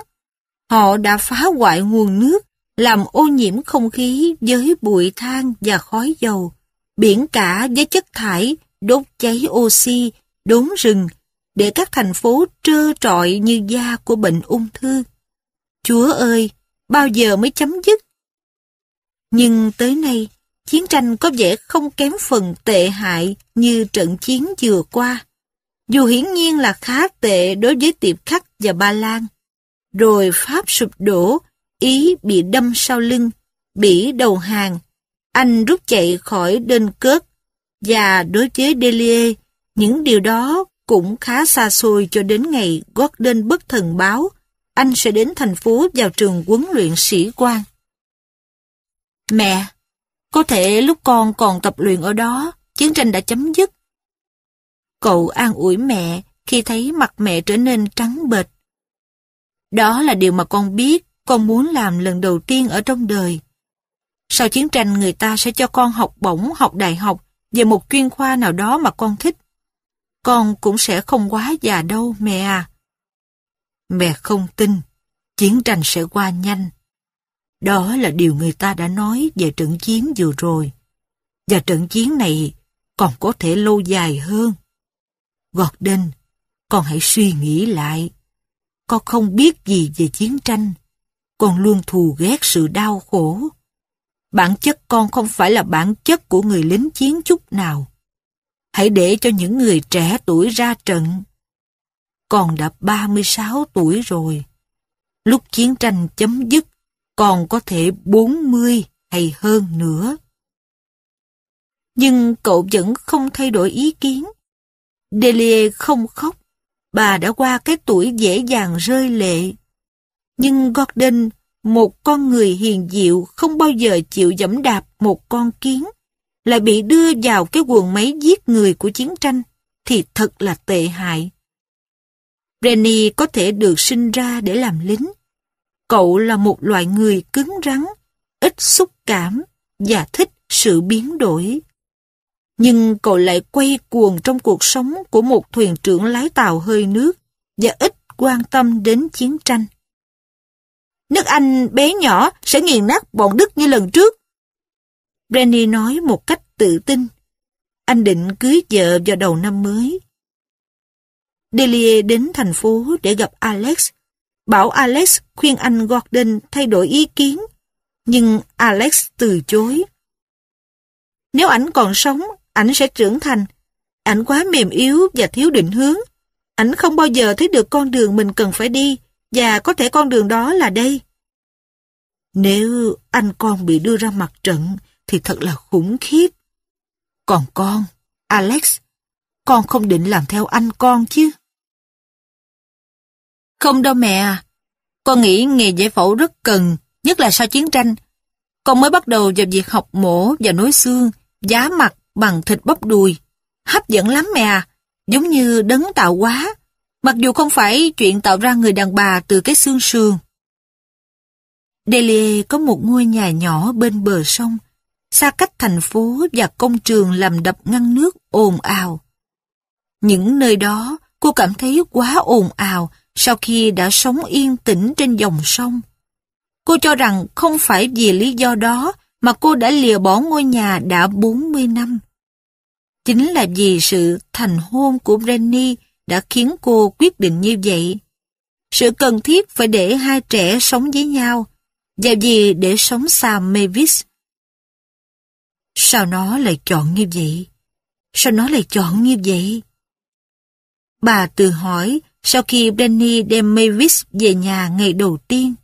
Họ đã phá hoại nguồn nước, làm ô nhiễm không khí với bụi than và khói dầu, biển cả với chất thải, đốt cháy oxy, đốn rừng, để các thành phố trơ trọi như da của bệnh ung thư. Chúa ơi, bao giờ mới chấm dứt? Nhưng tới nay, chiến tranh có vẻ không kém phần tệ hại như trận chiến vừa qua dù hiển nhiên là khá tệ đối với tiệp khắc và Ba Lan. Rồi Pháp sụp đổ, Ý bị đâm sau lưng, bị đầu hàng, Anh rút chạy khỏi đơn cớt, và đối với Delia, những điều đó cũng khá xa xôi cho đến ngày Gordon bất thần báo, anh sẽ đến thành phố vào trường huấn luyện sĩ quan. Mẹ, có thể lúc con còn tập luyện ở đó, chiến tranh đã chấm dứt Cậu an ủi mẹ khi thấy mặt mẹ trở nên trắng bệch. Đó là điều mà con biết con muốn làm lần đầu tiên ở trong đời. Sau chiến tranh người ta sẽ cho con học bổng học đại học về một chuyên khoa nào đó mà con thích. Con cũng sẽ không quá già đâu mẹ à. Mẹ không tin, chiến tranh sẽ qua nhanh. Đó là điều người ta đã nói về trận chiến vừa rồi. Và trận chiến này còn có thể lâu dài hơn. Gordon, con hãy suy nghĩ lại. Con không biết gì về chiến tranh. Con luôn thù ghét sự đau khổ. Bản chất con không phải là bản chất của người lính chiến chút nào. Hãy để cho những người trẻ tuổi ra trận. Con đã 36 tuổi rồi. Lúc chiến tranh chấm dứt, con có thể 40 hay hơn nữa. Nhưng cậu vẫn không thay đổi ý kiến. Delia không khóc, bà đã qua cái tuổi dễ dàng rơi lệ. Nhưng Gordon, một con người hiền diệu không bao giờ chịu dẫm đạp một con kiến, lại bị đưa vào cái quần máy giết người của chiến tranh, thì thật là tệ hại. Brenny có thể được sinh ra để làm lính. Cậu là một loại người cứng rắn, ít xúc cảm và thích sự biến đổi nhưng cậu lại quay cuồng trong cuộc sống của một thuyền trưởng lái tàu hơi nước và ít quan tâm đến chiến tranh. Nước Anh bé nhỏ sẽ nghiền nát bọn Đức như lần trước. Brenny nói một cách tự tin. Anh định cưới vợ vào đầu năm mới. Delia đến thành phố để gặp Alex. Bảo Alex khuyên anh Gordon thay đổi ý kiến. Nhưng Alex từ chối. Nếu ảnh còn sống, ảnh sẽ trưởng thành. Ảnh quá mềm yếu và thiếu định hướng. Ảnh không bao giờ thấy được con đường mình cần phải đi và có thể con đường đó là đây. Nếu anh con bị đưa ra mặt trận thì thật là khủng khiếp. Còn con, Alex, con không định làm theo anh con chứ? Không đâu mẹ à. Con nghĩ nghề giải phẫu rất cần, nhất là sau chiến tranh. Con mới bắt đầu vào việc học mổ và nối xương, giá mặt bằng thịt bắp đùi. Hấp dẫn lắm mẹ à. giống như đấng tạo quá. Mặc dù không phải chuyện tạo ra người đàn bà từ cái xương sườn. Delia có một ngôi nhà nhỏ bên bờ sông, xa cách thành phố và công trường làm đập ngăn nước ồn ào. Những nơi đó cô cảm thấy quá ồn ào sau khi đã sống yên tĩnh trên dòng sông. Cô cho rằng không phải vì lý do đó mà cô đã lìa bỏ ngôi nhà đã 40 năm. Chính là vì sự thành hôn của Brenny đã khiến cô quyết định như vậy. Sự cần thiết phải để hai trẻ sống với nhau, và vì để sống xa Mavis. Sao nó lại chọn như vậy? Sao nó lại chọn như vậy? Bà tự hỏi sau khi Brenny đem Mavis về nhà ngày đầu tiên.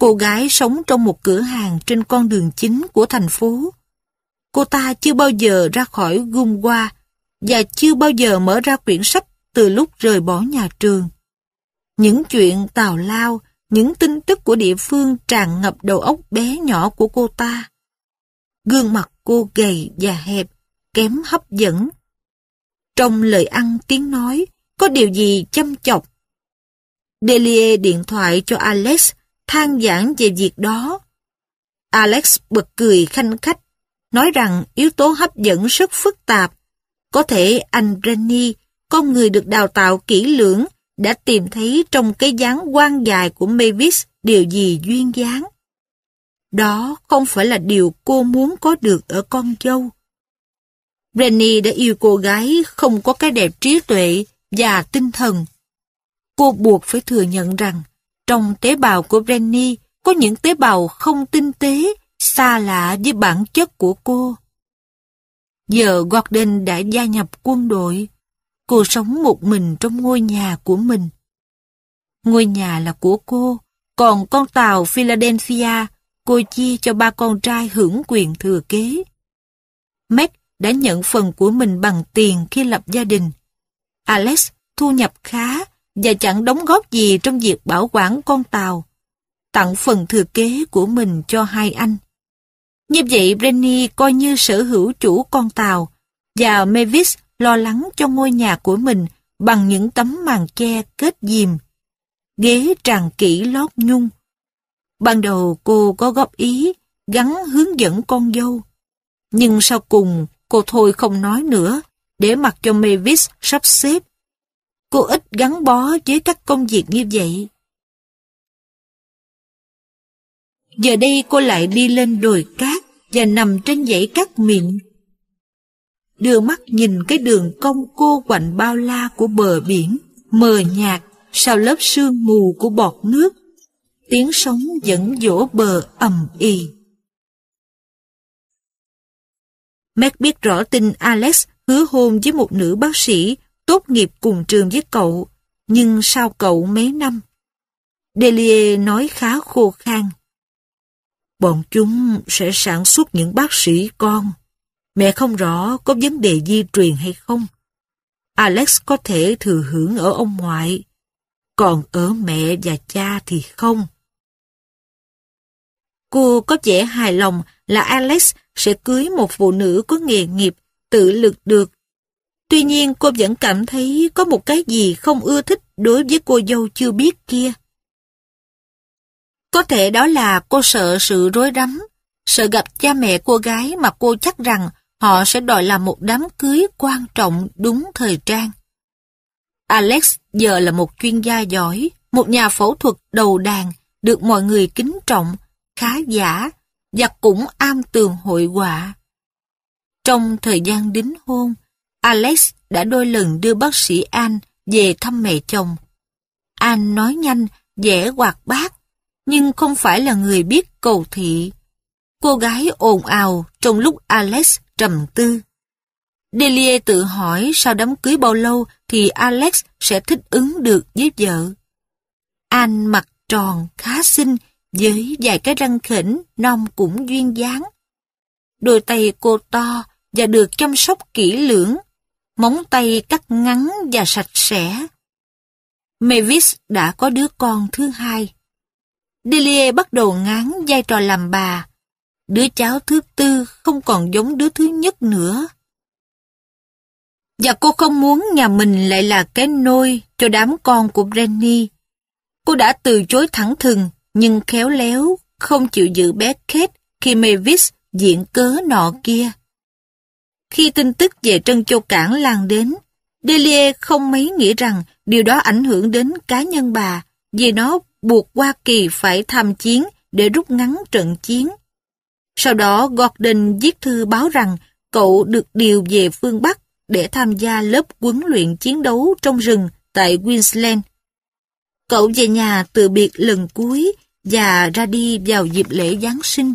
Cô gái sống trong một cửa hàng trên con đường chính của thành phố. Cô ta chưa bao giờ ra khỏi gung qua và chưa bao giờ mở ra quyển sách từ lúc rời bỏ nhà trường. Những chuyện tào lao, những tin tức của địa phương tràn ngập đầu óc bé nhỏ của cô ta. Gương mặt cô gầy và hẹp, kém hấp dẫn. Trong lời ăn tiếng nói, có điều gì chăm chọc. Delia điện thoại cho Alex, than giảng về việc đó. Alex bật cười khanh khách, nói rằng yếu tố hấp dẫn rất phức tạp. Có thể anh Rennie, con người được đào tạo kỹ lưỡng, đã tìm thấy trong cái dáng quan dài của Mavis điều gì duyên dáng. Đó không phải là điều cô muốn có được ở con dâu. Rennie đã yêu cô gái không có cái đẹp trí tuệ và tinh thần. Cô buộc phải thừa nhận rằng trong tế bào của Rennie có những tế bào không tinh tế xa lạ với bản chất của cô. Giờ Gordon đã gia nhập quân đội. Cô sống một mình trong ngôi nhà của mình. Ngôi nhà là của cô, còn con tàu Philadelphia cô chia cho ba con trai hưởng quyền thừa kế. Mac đã nhận phần của mình bằng tiền khi lập gia đình. Alex thu nhập khá và chẳng đóng góp gì trong việc bảo quản con tàu. Tặng phần thừa kế của mình cho hai anh. Như vậy Brenny coi như sở hữu chủ con tàu và Mavis lo lắng cho ngôi nhà của mình bằng những tấm màn che kết dìm Ghế tràn kỹ lót nhung. Ban đầu cô có góp ý gắn hướng dẫn con dâu. Nhưng sau cùng cô thôi không nói nữa để mặc cho Mavis sắp xếp. Cô ít gắn bó với các công việc như vậy. Giờ đây cô lại đi lên đồi cát và nằm trên dãy cát mịn, Đưa mắt nhìn cái đường cong cô quạnh bao la của bờ biển, mờ nhạt sau lớp sương mù của bọt nước. Tiếng sóng dẫn dỗ bờ ầm ì. Mac biết rõ tin Alex hứa hôn với một nữ bác sĩ tốt nghiệp cùng trường với cậu, nhưng sao cậu mấy năm? Delia nói khá khô khan. Bọn chúng sẽ sản xuất những bác sĩ con. Mẹ không rõ có vấn đề di truyền hay không. Alex có thể thừa hưởng ở ông ngoại, còn ở mẹ và cha thì không. Cô có vẻ hài lòng là Alex sẽ cưới một phụ nữ có nghề nghiệp, tự lực được. Tuy nhiên cô vẫn cảm thấy có một cái gì không ưa thích đối với cô dâu chưa biết kia. Có thể đó là cô sợ sự rối rắm, sợ gặp cha mẹ cô gái mà cô chắc rằng họ sẽ đòi làm một đám cưới quan trọng đúng thời trang. Alex giờ là một chuyên gia giỏi, một nhà phẫu thuật đầu đàn, được mọi người kính trọng, khá giả và cũng am tường hội họa. Trong thời gian đính hôn, Alex đã đôi lần đưa bác sĩ An về thăm mẹ chồng. An nói nhanh, dễ hoạt bát, nhưng không phải là người biết cầu thị. Cô gái ồn ào trong lúc Alex trầm tư. Delia tự hỏi sau đám cưới bao lâu thì Alex sẽ thích ứng được với vợ. Anh mặt tròn, khá xinh, với vài cái răng khỉnh, non cũng duyên dáng. Đôi tay cô to và được chăm sóc kỹ lưỡng, móng tay cắt ngắn và sạch sẽ. Mavis đã có đứa con thứ hai. Delia bắt đầu ngán vai trò làm bà. Đứa cháu thứ tư không còn giống đứa thứ nhất nữa. Và cô không muốn nhà mình lại là cái nôi cho đám con của Brenny. Cô đã từ chối thẳng thừng, nhưng khéo léo, không chịu giữ bé Kate khi Mavis diễn cớ nọ kia. Khi tin tức về Trân Châu Cảng lan đến, Delia không mấy nghĩ rằng điều đó ảnh hưởng đến cá nhân bà, vì nó buộc Hoa Kỳ phải tham chiến để rút ngắn trận chiến. Sau đó Gordon viết thư báo rằng cậu được điều về phương Bắc để tham gia lớp huấn luyện chiến đấu trong rừng tại Queensland. Cậu về nhà từ biệt lần cuối và ra đi vào dịp lễ Giáng sinh.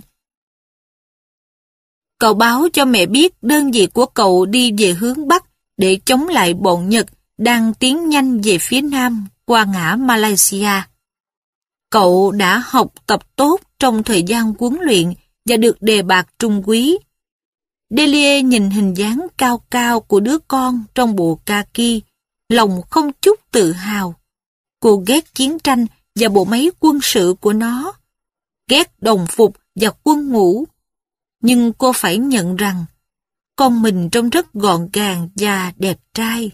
Cậu báo cho mẹ biết đơn vị của cậu đi về hướng Bắc để chống lại bọn Nhật đang tiến nhanh về phía Nam qua ngã Malaysia. Cậu đã học tập tốt trong thời gian huấn luyện và được đề bạc trung quý. Delia nhìn hình dáng cao cao của đứa con trong bộ kaki, lòng không chút tự hào. Cô ghét chiến tranh và bộ máy quân sự của nó, ghét đồng phục và quân ngũ. Nhưng cô phải nhận rằng, con mình trông rất gọn gàng và đẹp trai.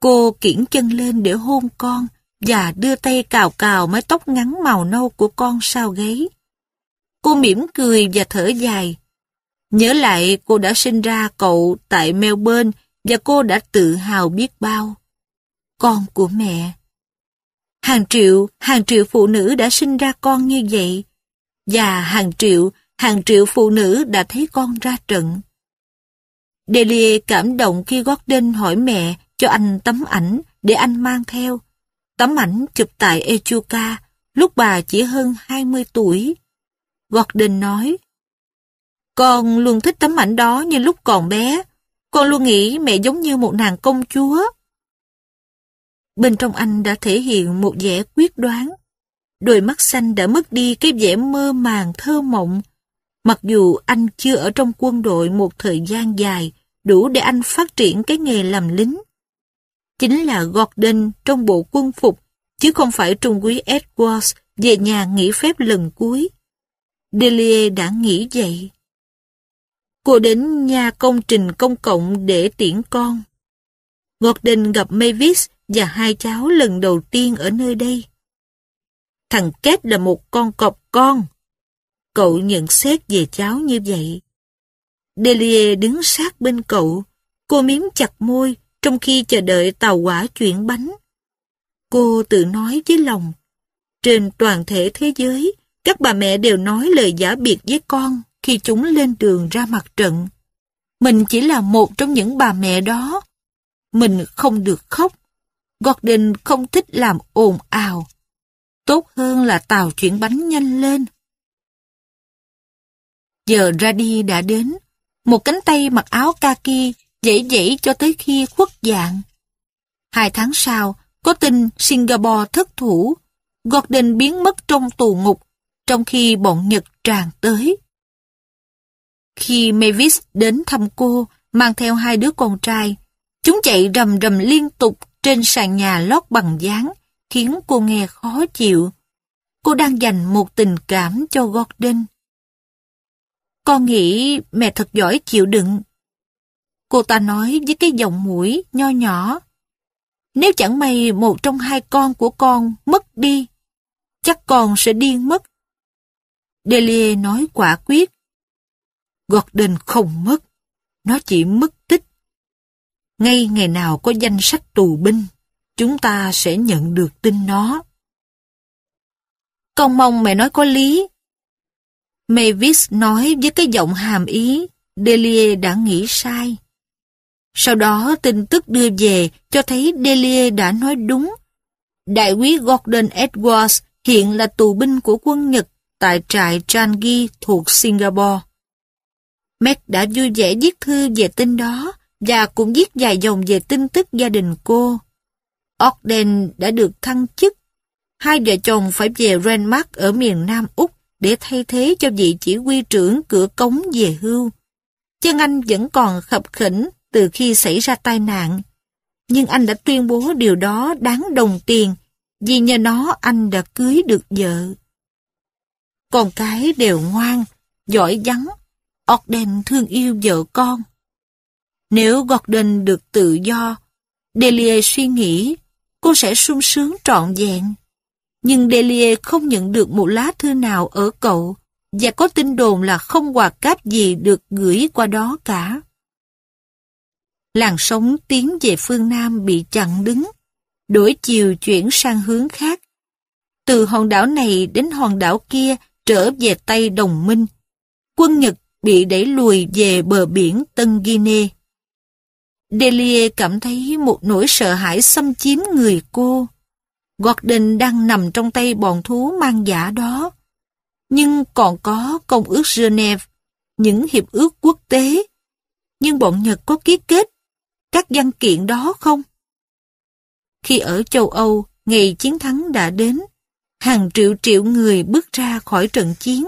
Cô kiển chân lên để hôn con, và đưa tay cào cào mái tóc ngắn màu nâu của con sao gáy. Cô mỉm cười và thở dài. Nhớ lại cô đã sinh ra cậu tại Melbourne và cô đã tự hào biết bao. Con của mẹ. Hàng triệu, hàng triệu phụ nữ đã sinh ra con như vậy. Và hàng triệu, hàng triệu phụ nữ đã thấy con ra trận. Delia cảm động khi Gordon hỏi mẹ cho anh tấm ảnh để anh mang theo. Tấm ảnh chụp tại Echuca lúc bà chỉ hơn 20 tuổi. Gordon nói, Con luôn thích tấm ảnh đó như lúc còn bé. Con luôn nghĩ mẹ giống như một nàng công chúa. Bên trong anh đã thể hiện một vẻ quyết đoán. Đôi mắt xanh đã mất đi cái vẻ mơ màng thơ mộng. Mặc dù anh chưa ở trong quân đội một thời gian dài, đủ để anh phát triển cái nghề làm lính chính là Gordon trong bộ quân phục, chứ không phải Trung quý Edwards về nhà nghỉ phép lần cuối. Delia đã nghĩ vậy. Cô đến nhà công trình công cộng để tiễn con. Gordon gặp Mavis và hai cháu lần đầu tiên ở nơi đây. Thằng Kết là một con cọp con. Cậu nhận xét về cháu như vậy. Delia đứng sát bên cậu, cô miếm chặt môi trong khi chờ đợi tàu quả chuyển bánh. Cô tự nói với lòng, trên toàn thể thế giới, các bà mẹ đều nói lời giả biệt với con khi chúng lên đường ra mặt trận. Mình chỉ là một trong những bà mẹ đó. Mình không được khóc. Gordon không thích làm ồn ào. Tốt hơn là tàu chuyển bánh nhanh lên. Giờ ra đi đã đến. Một cánh tay mặc áo kaki dãy dãy cho tới khi khuất dạng. Hai tháng sau, có tin Singapore thất thủ, Gordon biến mất trong tù ngục, trong khi bọn Nhật tràn tới. Khi Mavis đến thăm cô, mang theo hai đứa con trai, chúng chạy rầm rầm liên tục trên sàn nhà lót bằng dáng, khiến cô nghe khó chịu. Cô đang dành một tình cảm cho Gordon. Con nghĩ mẹ thật giỏi chịu đựng. Cô ta nói với cái giọng mũi nho nhỏ. Nếu chẳng may một trong hai con của con mất đi, chắc con sẽ điên mất. Delia nói quả quyết. Gordon không mất, nó chỉ mất tích. Ngay ngày nào có danh sách tù binh, chúng ta sẽ nhận được tin nó. Con mong mẹ nói có lý. Mavis nói với cái giọng hàm ý, Delia đã nghĩ sai. Sau đó tin tức đưa về cho thấy Delia đã nói đúng. Đại quý Gordon Edwards hiện là tù binh của quân Nhật tại trại Changi thuộc Singapore. Mac đã vui vẻ viết thư về tin đó và cũng viết vài dòng về tin tức gia đình cô. Ogden đã được thăng chức. Hai vợ chồng phải về Renmark ở miền Nam Úc để thay thế cho vị chỉ huy trưởng cửa cống về hưu. Chân anh vẫn còn khập khỉnh từ khi xảy ra tai nạn. Nhưng anh đã tuyên bố điều đó đáng đồng tiền, vì nhờ nó anh đã cưới được vợ. Con cái đều ngoan, giỏi vắng, Ogden thương yêu vợ con. Nếu Gordon được tự do, Delia suy nghĩ cô sẽ sung sướng trọn vẹn. Nhưng Delia không nhận được một lá thư nào ở cậu và có tin đồn là không quà cáp gì được gửi qua đó cả làn sóng tiến về phương Nam bị chặn đứng, đổi chiều chuyển sang hướng khác. Từ hòn đảo này đến hòn đảo kia trở về tay đồng minh. Quân Nhật bị đẩy lùi về bờ biển Tân Guinea. Delia cảm thấy một nỗi sợ hãi xâm chiếm người cô. Gordon đang nằm trong tay bọn thú mang giả đó. Nhưng còn có Công ước Geneva, những hiệp ước quốc tế. Nhưng bọn Nhật có ký kết các văn kiện đó không? Khi ở châu Âu, ngày chiến thắng đã đến, hàng triệu triệu người bước ra khỏi trận chiến.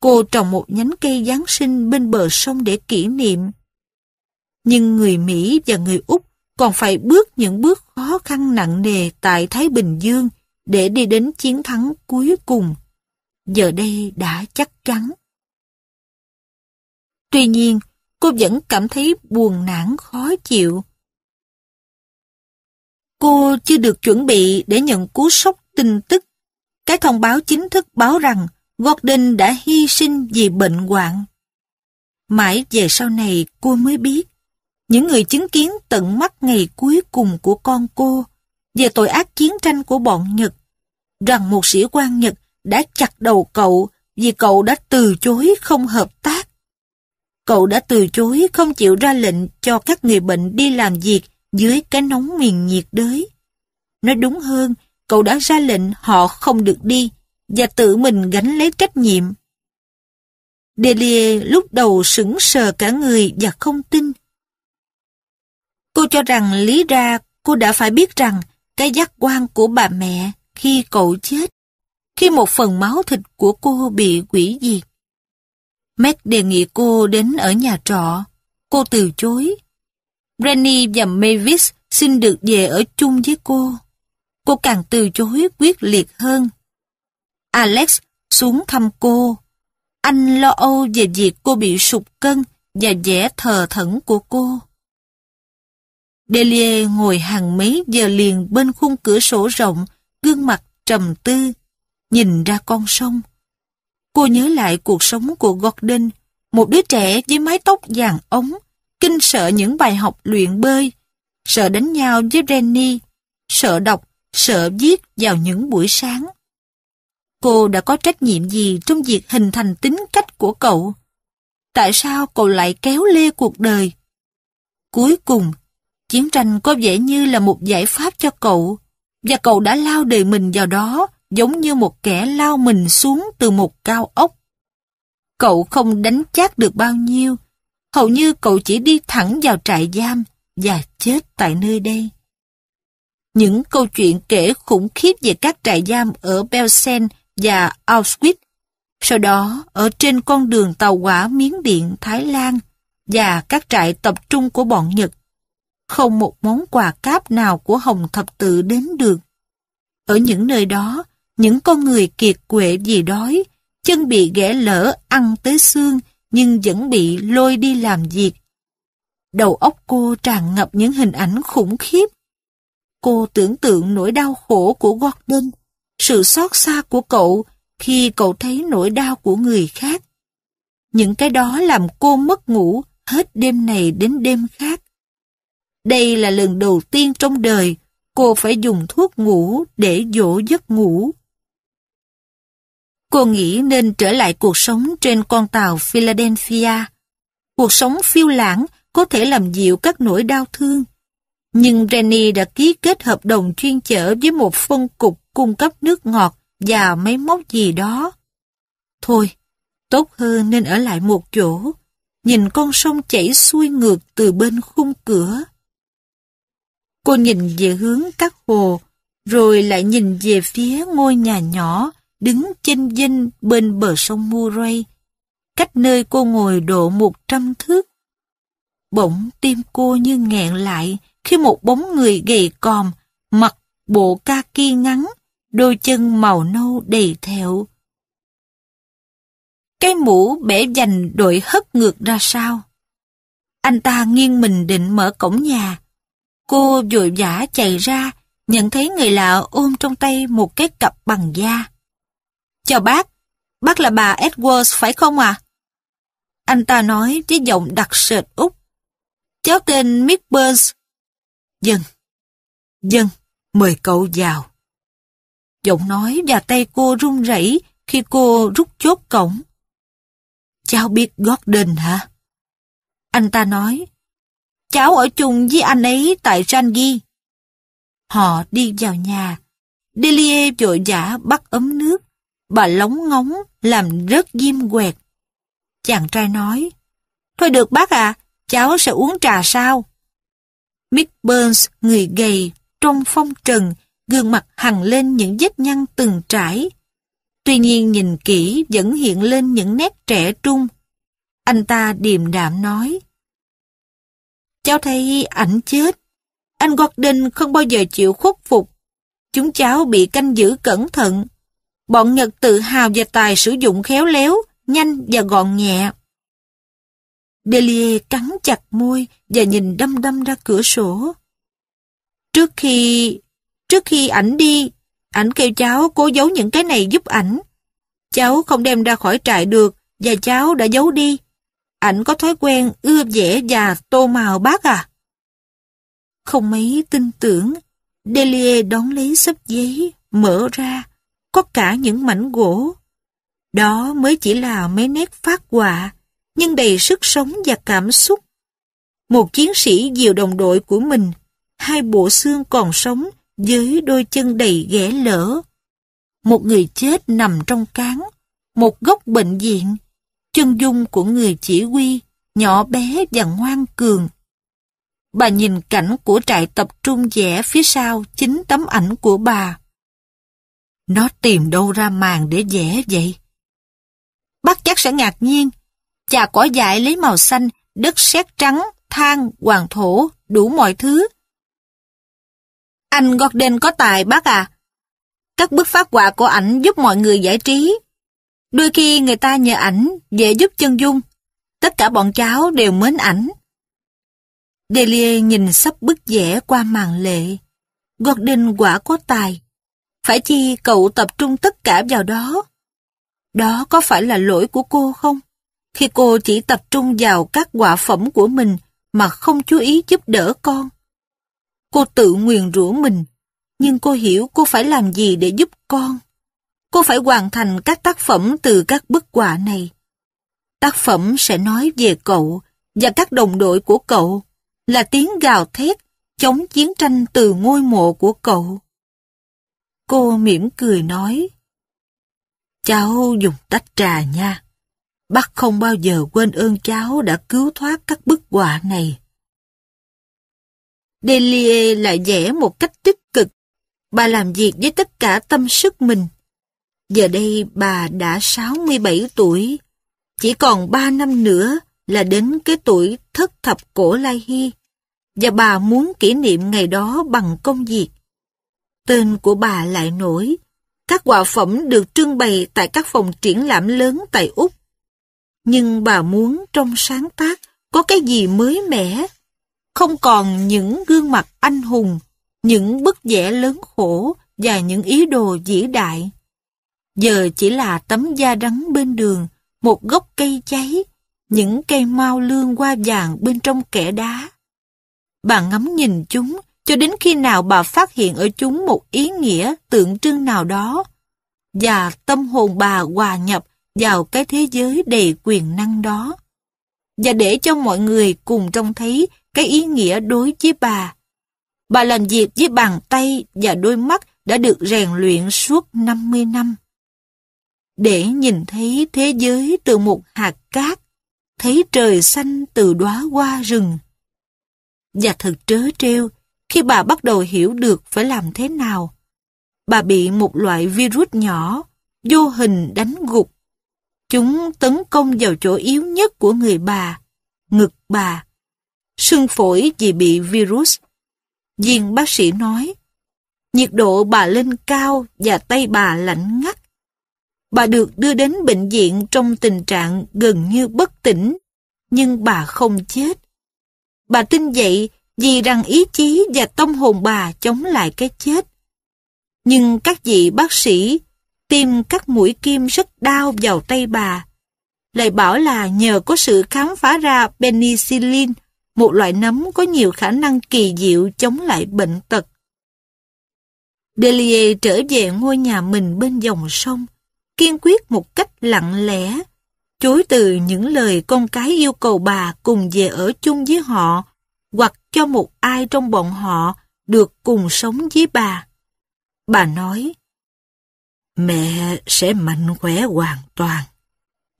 Cô trồng một nhánh cây Giáng sinh bên bờ sông để kỷ niệm. Nhưng người Mỹ và người Úc còn phải bước những bước khó khăn nặng nề tại Thái Bình Dương để đi đến chiến thắng cuối cùng. Giờ đây đã chắc chắn. Tuy nhiên, cô vẫn cảm thấy buồn nản khó chịu. Cô chưa được chuẩn bị để nhận cú sốc tin tức. Cái thông báo chính thức báo rằng Gordon đã hy sinh vì bệnh hoạn. Mãi về sau này cô mới biết, những người chứng kiến tận mắt ngày cuối cùng của con cô về tội ác chiến tranh của bọn Nhật, rằng một sĩ quan Nhật đã chặt đầu cậu vì cậu đã từ chối không hợp tác cậu đã từ chối không chịu ra lệnh cho các người bệnh đi làm việc dưới cái nóng miền nhiệt đới. Nói đúng hơn, cậu đã ra lệnh họ không được đi và tự mình gánh lấy trách nhiệm. Delia lúc đầu sững sờ cả người và không tin. Cô cho rằng lý ra cô đã phải biết rằng cái giác quan của bà mẹ khi cậu chết, khi một phần máu thịt của cô bị quỷ diệt. Mac đề nghị cô đến ở nhà trọ. Cô từ chối. Rennie và Mavis xin được về ở chung với cô. Cô càng từ chối quyết liệt hơn. Alex xuống thăm cô. Anh lo âu về việc cô bị sụt cân và vẻ thờ thẫn của cô. Delia ngồi hàng mấy giờ liền bên khung cửa sổ rộng, gương mặt trầm tư, nhìn ra con sông. Cô nhớ lại cuộc sống của Gordon, một đứa trẻ với mái tóc vàng ống, kinh sợ những bài học luyện bơi, sợ đánh nhau với renny, sợ đọc, sợ viết vào những buổi sáng. Cô đã có trách nhiệm gì trong việc hình thành tính cách của cậu? Tại sao cậu lại kéo lê cuộc đời? Cuối cùng, chiến tranh có vẻ như là một giải pháp cho cậu, và cậu đã lao đời mình vào đó giống như một kẻ lao mình xuống từ một cao ốc. Cậu không đánh chát được bao nhiêu, hầu như cậu chỉ đi thẳng vào trại giam và chết tại nơi đây. Những câu chuyện kể khủng khiếp về các trại giam ở Belsen và Auschwitz, sau đó ở trên con đường tàu hỏa Miến Điện, Thái Lan và các trại tập trung của bọn Nhật. Không một món quà cáp nào của Hồng Thập Tự đến được. Ở những nơi đó, những con người kiệt quệ vì đói, chân bị ghẻ lỡ ăn tới xương nhưng vẫn bị lôi đi làm việc. Đầu óc cô tràn ngập những hình ảnh khủng khiếp. Cô tưởng tượng nỗi đau khổ của Gordon, sự xót xa của cậu khi cậu thấy nỗi đau của người khác. Những cái đó làm cô mất ngủ hết đêm này đến đêm khác. Đây là lần đầu tiên trong đời cô phải dùng thuốc ngủ để dỗ giấc ngủ. Cô nghĩ nên trở lại cuộc sống trên con tàu Philadelphia. Cuộc sống phiêu lãng có thể làm dịu các nỗi đau thương. Nhưng Rennie đã ký kết hợp đồng chuyên chở với một phân cục cung cấp nước ngọt và máy móc gì đó. Thôi, tốt hơn nên ở lại một chỗ, nhìn con sông chảy xuôi ngược từ bên khung cửa. Cô nhìn về hướng các hồ, rồi lại nhìn về phía ngôi nhà nhỏ, đứng chênh dinh bên bờ sông Murray, cách nơi cô ngồi độ một trăm thước. Bỗng tim cô như nghẹn lại khi một bóng người gầy còm, mặc bộ kaki ngắn, đôi chân màu nâu đầy thẹo. Cái mũ bẻ dành đội hất ngược ra sao. Anh ta nghiêng mình định mở cổng nhà. Cô vội vã chạy ra, nhận thấy người lạ ôm trong tay một cái cặp bằng da cho bác, bác là bà Edwards phải không à? Anh ta nói với giọng đặc sệt Úc. Cháu tên Mick Burns. Dân, dân, mời cậu vào. Giọng nói và tay cô run rẩy khi cô rút chốt cổng. Cháu biết Gordon hả? Anh ta nói, cháu ở chung với anh ấy tại Rangi. Họ đi vào nhà. Delia vội vã bắt ấm nước bà lóng ngóng, làm rớt diêm quẹt. Chàng trai nói, Thôi được bác à, cháu sẽ uống trà sao? Mick Burns, người gầy, trong phong trần, gương mặt hằn lên những vết nhăn từng trải. Tuy nhiên nhìn kỹ vẫn hiện lên những nét trẻ trung. Anh ta điềm đạm nói. Cháu thấy ảnh chết. Anh Gordon không bao giờ chịu khuất phục. Chúng cháu bị canh giữ cẩn thận, Bọn Nhật tự hào về tài sử dụng khéo léo, nhanh và gọn nhẹ. Delia cắn chặt môi và nhìn đâm đâm ra cửa sổ. Trước khi... trước khi ảnh đi, ảnh kêu cháu cố giấu những cái này giúp ảnh. Cháu không đem ra khỏi trại được và cháu đã giấu đi. Ảnh có thói quen ưa vẽ và tô màu bác à. Không mấy tin tưởng, Delia đón lấy sấp giấy, mở ra có cả những mảnh gỗ. Đó mới chỉ là mấy nét phát họa, nhưng đầy sức sống và cảm xúc. Một chiến sĩ diều đồng đội của mình, hai bộ xương còn sống với đôi chân đầy ghẻ lỡ. Một người chết nằm trong cán, một góc bệnh viện, chân dung của người chỉ huy, nhỏ bé và ngoan cường. Bà nhìn cảnh của trại tập trung vẽ phía sau chính tấm ảnh của bà. Nó tìm đâu ra màng để vẽ vậy? Bác chắc sẽ ngạc nhiên. Chà cỏ dại lấy màu xanh, đất sét trắng, than, hoàng thổ, đủ mọi thứ. Anh Gordon có tài bác à. Các bức phát họa của ảnh giúp mọi người giải trí. Đôi khi người ta nhờ ảnh về giúp chân dung. Tất cả bọn cháu đều mến ảnh. Delia nhìn sắp bức vẽ qua màn lệ. Gordon quả có tài. Phải chi cậu tập trung tất cả vào đó? Đó có phải là lỗi của cô không? Khi cô chỉ tập trung vào các quả phẩm của mình mà không chú ý giúp đỡ con. Cô tự nguyền rủa mình, nhưng cô hiểu cô phải làm gì để giúp con. Cô phải hoàn thành các tác phẩm từ các bức họa này. Tác phẩm sẽ nói về cậu và các đồng đội của cậu, là tiếng gào thét chống chiến tranh từ ngôi mộ của cậu. Cô mỉm cười nói, Cháu dùng tách trà nha. Bác không bao giờ quên ơn cháu đã cứu thoát các bức họa này. Delia lại vẽ một cách tích cực. Bà làm việc với tất cả tâm sức mình. Giờ đây bà đã 67 tuổi. Chỉ còn 3 năm nữa là đến cái tuổi thất thập cổ Lai Hy. Và bà muốn kỷ niệm ngày đó bằng công việc. Tên của bà lại nổi. Các quả phẩm được trưng bày tại các phòng triển lãm lớn tại Úc. Nhưng bà muốn trong sáng tác có cái gì mới mẻ. Không còn những gương mặt anh hùng, những bức vẽ lớn khổ và những ý đồ vĩ đại. Giờ chỉ là tấm da rắn bên đường, một gốc cây cháy, những cây mau lương qua vàng bên trong kẽ đá. Bà ngắm nhìn chúng cho đến khi nào bà phát hiện ở chúng một ý nghĩa tượng trưng nào đó, và tâm hồn bà hòa nhập vào cái thế giới đầy quyền năng đó, và để cho mọi người cùng trông thấy cái ý nghĩa đối với bà. Bà làm việc với bàn tay và đôi mắt đã được rèn luyện suốt 50 năm. Để nhìn thấy thế giới từ một hạt cát, thấy trời xanh từ đóa hoa rừng. Và thật trớ trêu, khi bà bắt đầu hiểu được phải làm thế nào. Bà bị một loại virus nhỏ, vô hình đánh gục. Chúng tấn công vào chỗ yếu nhất của người bà, ngực bà. Sưng phổi vì bị virus. Viên bác sĩ nói, nhiệt độ bà lên cao và tay bà lạnh ngắt. Bà được đưa đến bệnh viện trong tình trạng gần như bất tỉnh, nhưng bà không chết. Bà tin vậy vì rằng ý chí và tâm hồn bà chống lại cái chết. Nhưng các vị bác sĩ tiêm các mũi kim rất đau vào tay bà. Lại bảo là nhờ có sự khám phá ra penicillin, một loại nấm có nhiều khả năng kỳ diệu chống lại bệnh tật. Delia trở về ngôi nhà mình bên dòng sông, kiên quyết một cách lặng lẽ, chối từ những lời con cái yêu cầu bà cùng về ở chung với họ, hoặc cho một ai trong bọn họ được cùng sống với bà. Bà nói, Mẹ sẽ mạnh khỏe hoàn toàn.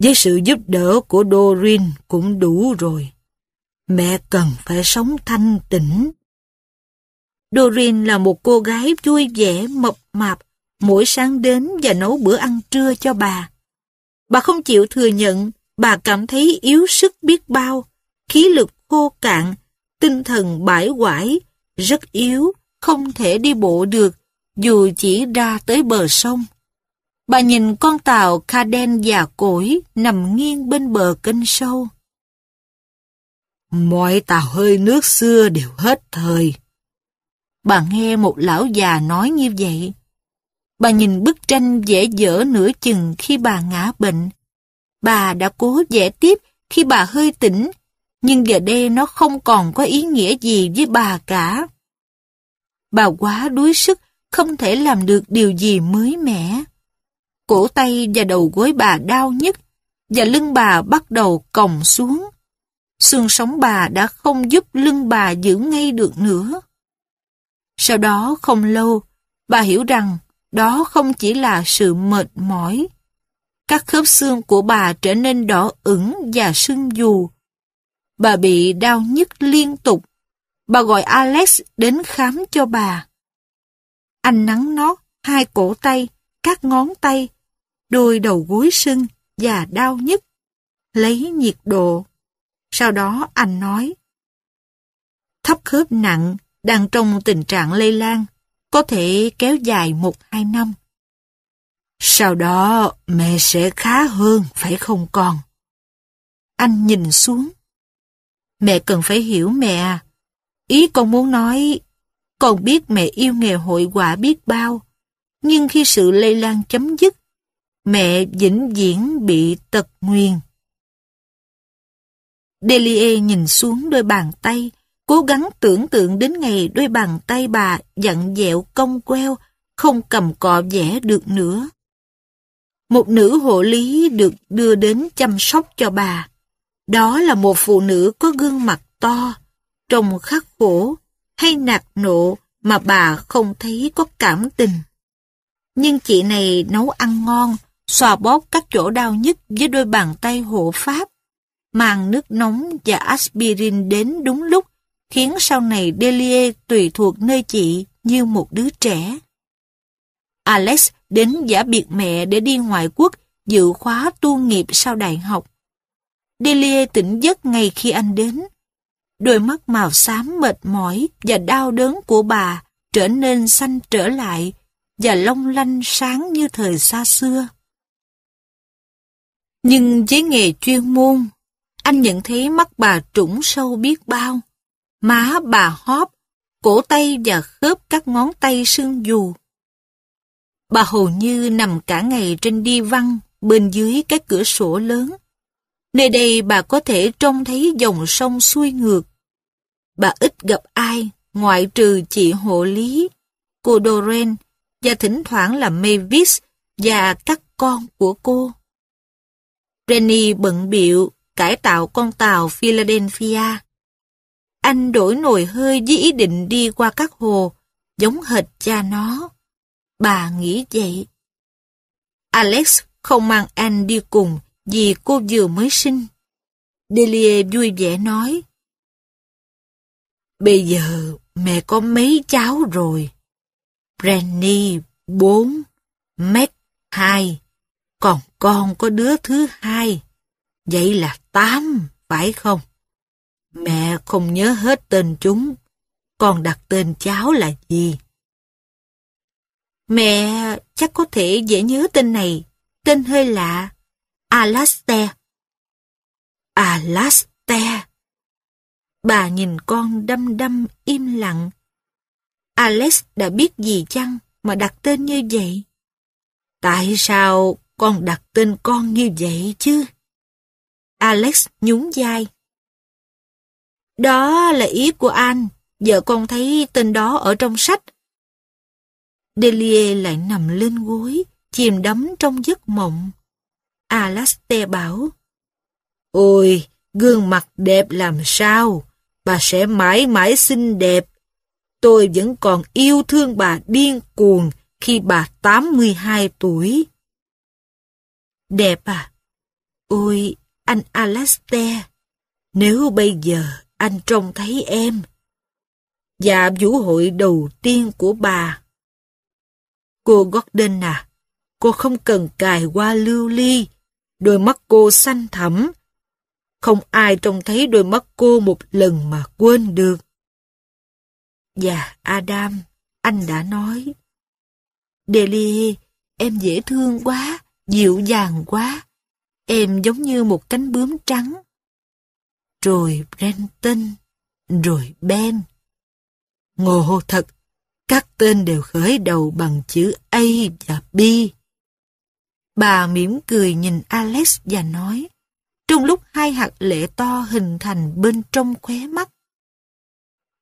Với sự giúp đỡ của Dorin cũng đủ rồi. Mẹ cần phải sống thanh tĩnh. Dorin là một cô gái vui vẻ mập mạp, mỗi sáng đến và nấu bữa ăn trưa cho bà. Bà không chịu thừa nhận, bà cảm thấy yếu sức biết bao, khí lực khô cạn tinh thần bãi quải, rất yếu, không thể đi bộ được, dù chỉ ra tới bờ sông. Bà nhìn con tàu kha đen già cỗi nằm nghiêng bên bờ kênh sâu. Mọi tàu hơi nước xưa đều hết thời. Bà nghe một lão già nói như vậy. Bà nhìn bức tranh dễ dở nửa chừng khi bà ngã bệnh. Bà đã cố vẽ tiếp khi bà hơi tỉnh nhưng giờ đây nó không còn có ý nghĩa gì với bà cả. Bà quá đuối sức, không thể làm được điều gì mới mẻ. Cổ tay và đầu gối bà đau nhất, và lưng bà bắt đầu còng xuống. Xương sống bà đã không giúp lưng bà giữ ngay được nữa. Sau đó không lâu, bà hiểu rằng đó không chỉ là sự mệt mỏi. Các khớp xương của bà trở nên đỏ ửng và sưng dù, Bà bị đau nhức liên tục. Bà gọi Alex đến khám cho bà. Anh nắng nót, hai cổ tay, các ngón tay, đôi đầu gối sưng và đau nhức. Lấy nhiệt độ. Sau đó anh nói. Thấp khớp nặng, đang trong tình trạng lây lan, có thể kéo dài một hai năm. Sau đó mẹ sẽ khá hơn, phải không con? Anh nhìn xuống, Mẹ cần phải hiểu mẹ à. Ý con muốn nói, con biết mẹ yêu nghề hội họa biết bao, nhưng khi sự lây lan chấm dứt, mẹ vĩnh viễn bị tật nguyền. Delia nhìn xuống đôi bàn tay, cố gắng tưởng tượng đến ngày đôi bàn tay bà dặn dẹo cong queo, không cầm cọ vẽ được nữa. Một nữ hộ lý được đưa đến chăm sóc cho bà. Đó là một phụ nữ có gương mặt to, trông khắc khổ hay nạt nộ mà bà không thấy có cảm tình. Nhưng chị này nấu ăn ngon, xòa bóp các chỗ đau nhất với đôi bàn tay hộ pháp, mang nước nóng và aspirin đến đúng lúc, khiến sau này Delia tùy thuộc nơi chị như một đứa trẻ. Alex đến giả biệt mẹ để đi ngoại quốc dự khóa tu nghiệp sau đại học. Delia tỉnh giấc ngay khi anh đến. Đôi mắt màu xám mệt mỏi và đau đớn của bà trở nên xanh trở lại và long lanh sáng như thời xa xưa. Nhưng với nghề chuyên môn, anh nhận thấy mắt bà trũng sâu biết bao. Má bà hóp, cổ tay và khớp các ngón tay sưng dù. Bà hầu như nằm cả ngày trên đi văn bên dưới cái cửa sổ lớn Nơi đây bà có thể trông thấy dòng sông xuôi ngược. Bà ít gặp ai ngoại trừ chị hộ lý, cô Doren và thỉnh thoảng là Mavis và các con của cô. Rennie bận biệu cải tạo con tàu Philadelphia. Anh đổi nồi hơi với ý định đi qua các hồ, giống hệt cha nó. Bà nghĩ vậy. Alex không mang anh đi cùng, vì cô vừa mới sinh. Delia vui vẻ nói. Bây giờ mẹ có mấy cháu rồi? Brandy bốn, Mac hai, còn con có đứa thứ hai. Vậy là tám, phải không? Mẹ không nhớ hết tên chúng. còn đặt tên cháu là gì? Mẹ chắc có thể dễ nhớ tên này, tên hơi lạ. Alastair. Alastair. Bà nhìn con đăm đăm im lặng. Alex đã biết gì chăng mà đặt tên như vậy? Tại sao con đặt tên con như vậy chứ? Alex nhún vai. Đó là ý của anh. Vợ con thấy tên đó ở trong sách. Delia lại nằm lên gối, chìm đắm trong giấc mộng. Alastair bảo. Ôi, gương mặt đẹp làm sao? Bà sẽ mãi mãi xinh đẹp. Tôi vẫn còn yêu thương bà điên cuồng khi bà 82 tuổi. Đẹp à? Ôi, anh Alastair, nếu bây giờ anh trông thấy em. Dạ vũ hội đầu tiên của bà. Cô Gordon à, cô không cần cài qua lưu ly, đôi mắt cô xanh thẳm. Không ai trông thấy đôi mắt cô một lần mà quên được. Và dạ, Adam, anh đã nói. Delia, em dễ thương quá, dịu dàng quá. Em giống như một cánh bướm trắng. Rồi Brenton, rồi Ben. Ngộ thật, các tên đều khởi đầu bằng chữ A và B. Bà mỉm cười nhìn Alex và nói, trong lúc hai hạt lệ to hình thành bên trong khóe mắt.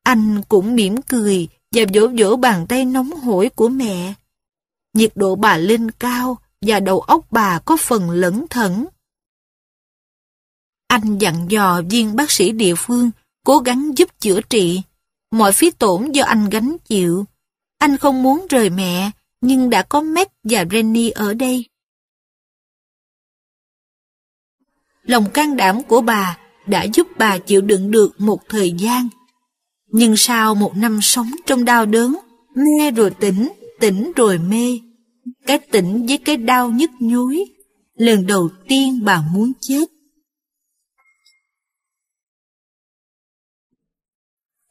Anh cũng mỉm cười và vỗ vỗ bàn tay nóng hổi của mẹ. Nhiệt độ bà lên cao và đầu óc bà có phần lẫn thẫn. Anh dặn dò viên bác sĩ địa phương cố gắng giúp chữa trị. Mọi phí tổn do anh gánh chịu. Anh không muốn rời mẹ, nhưng đã có Mac và renny ở đây. lòng can đảm của bà đã giúp bà chịu đựng được một thời gian. Nhưng sau một năm sống trong đau đớn, mê rồi tỉnh, tỉnh rồi mê, cái tỉnh với cái đau nhức nhối, lần đầu tiên bà muốn chết.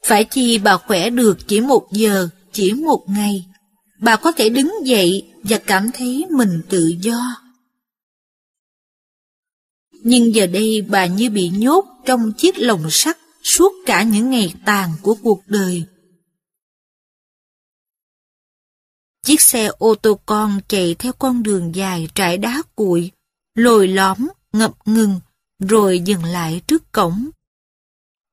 Phải chi bà khỏe được chỉ một giờ, chỉ một ngày, bà có thể đứng dậy và cảm thấy mình tự do nhưng giờ đây bà như bị nhốt trong chiếc lồng sắt suốt cả những ngày tàn của cuộc đời. Chiếc xe ô tô con chạy theo con đường dài trải đá cuội, lồi lõm, ngập ngừng, rồi dừng lại trước cổng.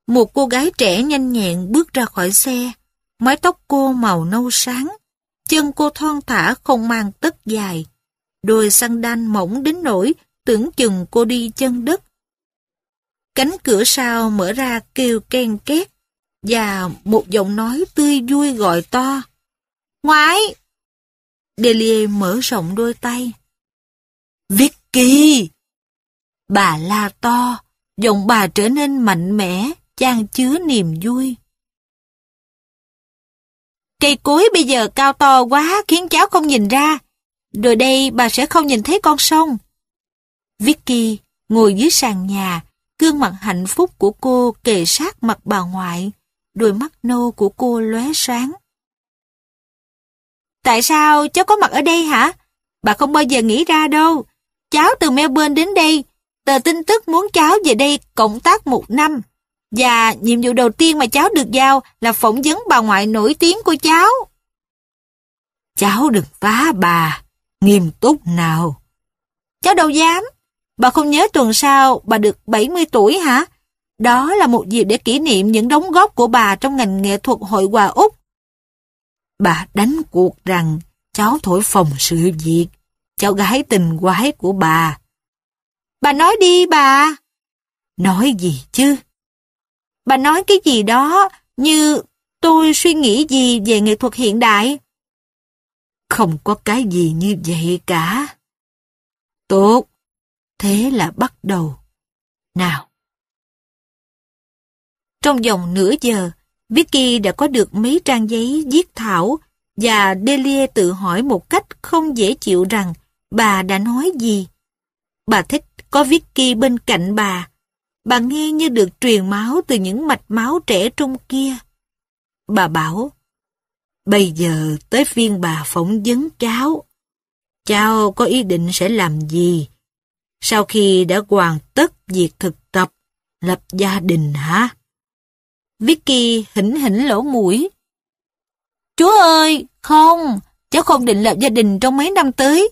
Một cô gái trẻ nhanh nhẹn bước ra khỏi xe, mái tóc cô màu nâu sáng, chân cô thon thả không mang tất dài, đôi xăng đan mỏng đến nỗi tưởng chừng cô đi chân đất. Cánh cửa sau mở ra kêu ken két, và một giọng nói tươi vui gọi to. Ngoại! Delia mở rộng đôi tay. Vicky! Bà la to, giọng bà trở nên mạnh mẽ, chan chứa niềm vui. Cây cối bây giờ cao to quá khiến cháu không nhìn ra. Rồi đây bà sẽ không nhìn thấy con sông. Vicky ngồi dưới sàn nhà, gương mặt hạnh phúc của cô kề sát mặt bà ngoại, đôi mắt nâu của cô lóe sáng. Tại sao cháu có mặt ở đây hả? Bà không bao giờ nghĩ ra đâu. Cháu từ Melbourne đến đây, tờ tin tức muốn cháu về đây cộng tác một năm. Và nhiệm vụ đầu tiên mà cháu được giao là phỏng vấn bà ngoại nổi tiếng của cháu. Cháu đừng phá bà, nghiêm túc nào. Cháu đâu dám. Bà không nhớ tuần sau bà được 70 tuổi hả? Đó là một dịp để kỷ niệm những đóng góp của bà trong ngành nghệ thuật hội họa Úc. Bà đánh cuộc rằng cháu thổi phòng sự việc, cháu gái tình quái của bà. Bà nói đi bà. Nói gì chứ? Bà nói cái gì đó như tôi suy nghĩ gì về nghệ thuật hiện đại. Không có cái gì như vậy cả. Tốt, Thế là bắt đầu. Nào! Trong vòng nửa giờ, Vicky đã có được mấy trang giấy viết Thảo và Delia tự hỏi một cách không dễ chịu rằng bà đã nói gì. Bà thích có Vicky bên cạnh bà. Bà nghe như được truyền máu từ những mạch máu trẻ trung kia. Bà bảo, bây giờ tới phiên bà phỏng vấn cháu. Cháu có ý định sẽ làm gì sau khi đã hoàn tất việc thực tập, lập gia đình hả? Vicky hỉnh hỉnh lỗ mũi. Chúa ơi, không, cháu không định lập gia đình trong mấy năm tới.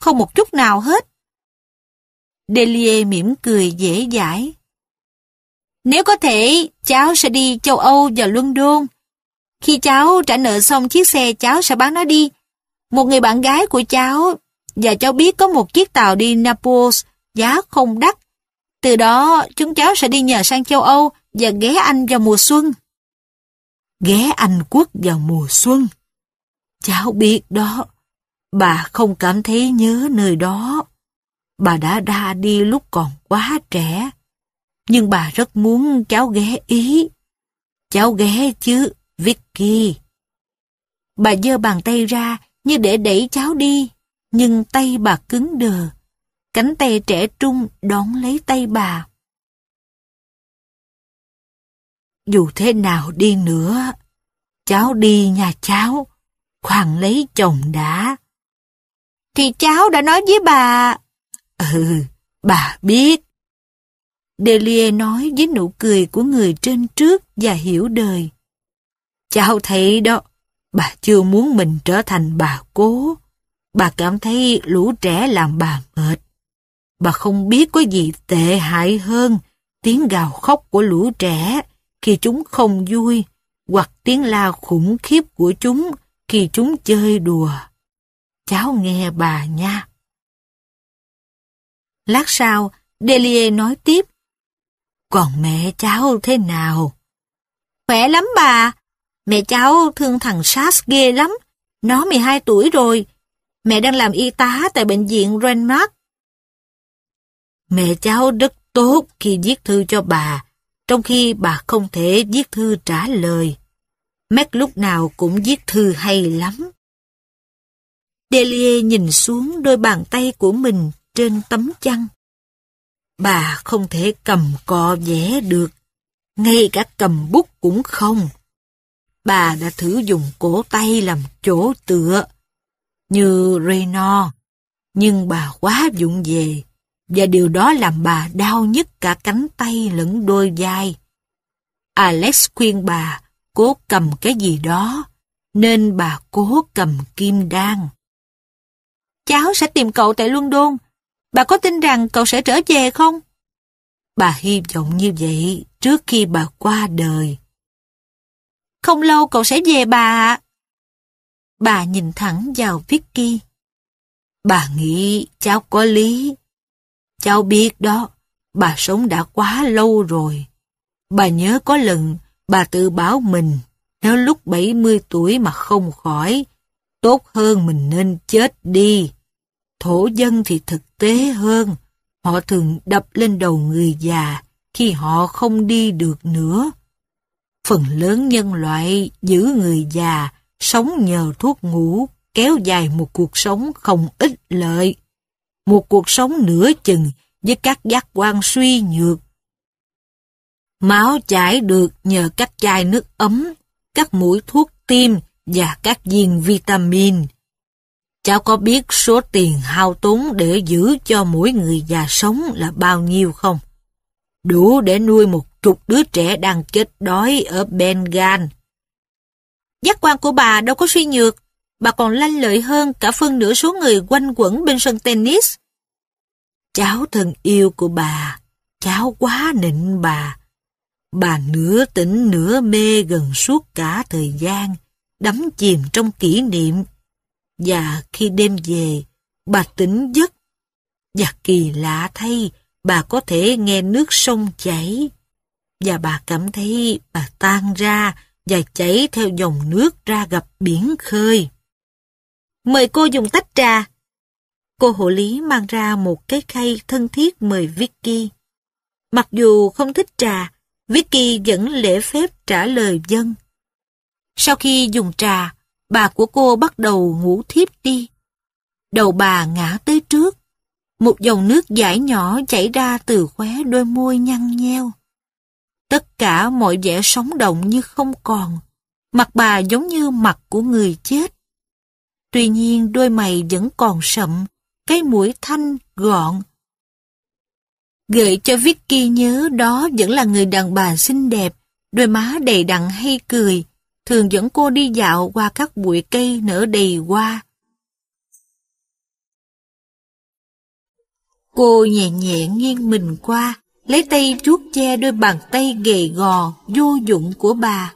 Không một chút nào hết. Delia mỉm cười dễ dãi. Nếu có thể, cháu sẽ đi châu Âu và Luân Đôn. Khi cháu trả nợ xong chiếc xe cháu sẽ bán nó đi. Một người bạn gái của cháu và cháu biết có một chiếc tàu đi Naples giá không đắt. Từ đó chúng cháu sẽ đi nhờ sang châu Âu và ghé Anh vào mùa xuân. Ghé Anh quốc vào mùa xuân. Cháu biết đó, bà không cảm thấy nhớ nơi đó. Bà đã ra đi lúc còn quá trẻ. Nhưng bà rất muốn cháu ghé Ý. Cháu ghé chứ, Vicky. Bà giơ bàn tay ra như để đẩy cháu đi, nhưng tay bà cứng đờ Cánh tay trẻ trung đón lấy tay bà. Dù thế nào đi nữa, cháu đi nhà cháu, khoan lấy chồng đã. Thì cháu đã nói với bà. Ừ, bà biết. Delia nói với nụ cười của người trên trước và hiểu đời. Cháu thấy đó, bà chưa muốn mình trở thành bà cố. Bà cảm thấy lũ trẻ làm bà mệt. Bà không biết có gì tệ hại hơn tiếng gào khóc của lũ trẻ khi chúng không vui hoặc tiếng la khủng khiếp của chúng khi chúng chơi đùa. Cháu nghe bà nha. Lát sau, Delia nói tiếp. Còn mẹ cháu thế nào? Khỏe lắm bà. Mẹ cháu thương thằng Sass ghê lắm. Nó 12 tuổi rồi. Mẹ đang làm y tá tại bệnh viện Renmark. Mẹ cháu rất tốt khi viết thư cho bà, trong khi bà không thể viết thư trả lời. Mac lúc nào cũng viết thư hay lắm. Delia nhìn xuống đôi bàn tay của mình trên tấm chăn. Bà không thể cầm cọ vẽ được, ngay cả cầm bút cũng không. Bà đã thử dùng cổ tay làm chỗ tựa, như Reno, nhưng bà quá dụng về và điều đó làm bà đau nhức cả cánh tay lẫn đôi vai. Alex khuyên bà cố cầm cái gì đó, nên bà cố cầm kim đan. Cháu sẽ tìm cậu tại London. Bà có tin rằng cậu sẽ trở về không? Bà hy vọng như vậy trước khi bà qua đời. Không lâu cậu sẽ về bà ạ. Bà nhìn thẳng vào Vicky. Bà nghĩ cháu có lý. Cháu biết đó, bà sống đã quá lâu rồi. Bà nhớ có lần bà tự báo mình nếu lúc 70 tuổi mà không khỏi, tốt hơn mình nên chết đi. Thổ dân thì thực tế hơn, họ thường đập lên đầu người già khi họ không đi được nữa. Phần lớn nhân loại giữ người già, sống nhờ thuốc ngủ, kéo dài một cuộc sống không ít lợi một cuộc sống nửa chừng với các giác quan suy nhược. Máu chảy được nhờ các chai nước ấm, các mũi thuốc tim và các viên vitamin. Cháu có biết số tiền hao tốn để giữ cho mỗi người già sống là bao nhiêu không? Đủ để nuôi một chục đứa trẻ đang chết đói ở Bengal. Giác quan của bà đâu có suy nhược, bà còn lanh lợi hơn cả phân nửa số người quanh quẩn bên sân tennis cháu thân yêu của bà, cháu quá nịnh bà. Bà nửa tỉnh nửa mê gần suốt cả thời gian, đắm chìm trong kỷ niệm. Và khi đêm về, bà tỉnh giấc. Và kỳ lạ thay, bà có thể nghe nước sông chảy. Và bà cảm thấy bà tan ra và chảy theo dòng nước ra gặp biển khơi. Mời cô dùng tách trà, cô hộ lý mang ra một cái khay thân thiết mời Vicky. Mặc dù không thích trà, Vicky vẫn lễ phép trả lời dân. Sau khi dùng trà, bà của cô bắt đầu ngủ thiếp đi. Đầu bà ngã tới trước, một dòng nước dãi nhỏ chảy ra từ khóe đôi môi nhăn nheo. Tất cả mọi vẻ sống động như không còn, mặt bà giống như mặt của người chết. Tuy nhiên đôi mày vẫn còn sậm, cái mũi thanh gọn. Gợi cho Vicky nhớ đó vẫn là người đàn bà xinh đẹp, đôi má đầy đặn hay cười, thường dẫn cô đi dạo qua các bụi cây nở đầy hoa. Cô nhẹ nhẹ nghiêng mình qua, lấy tay chuốt che đôi bàn tay gầy gò, vô dụng của bà.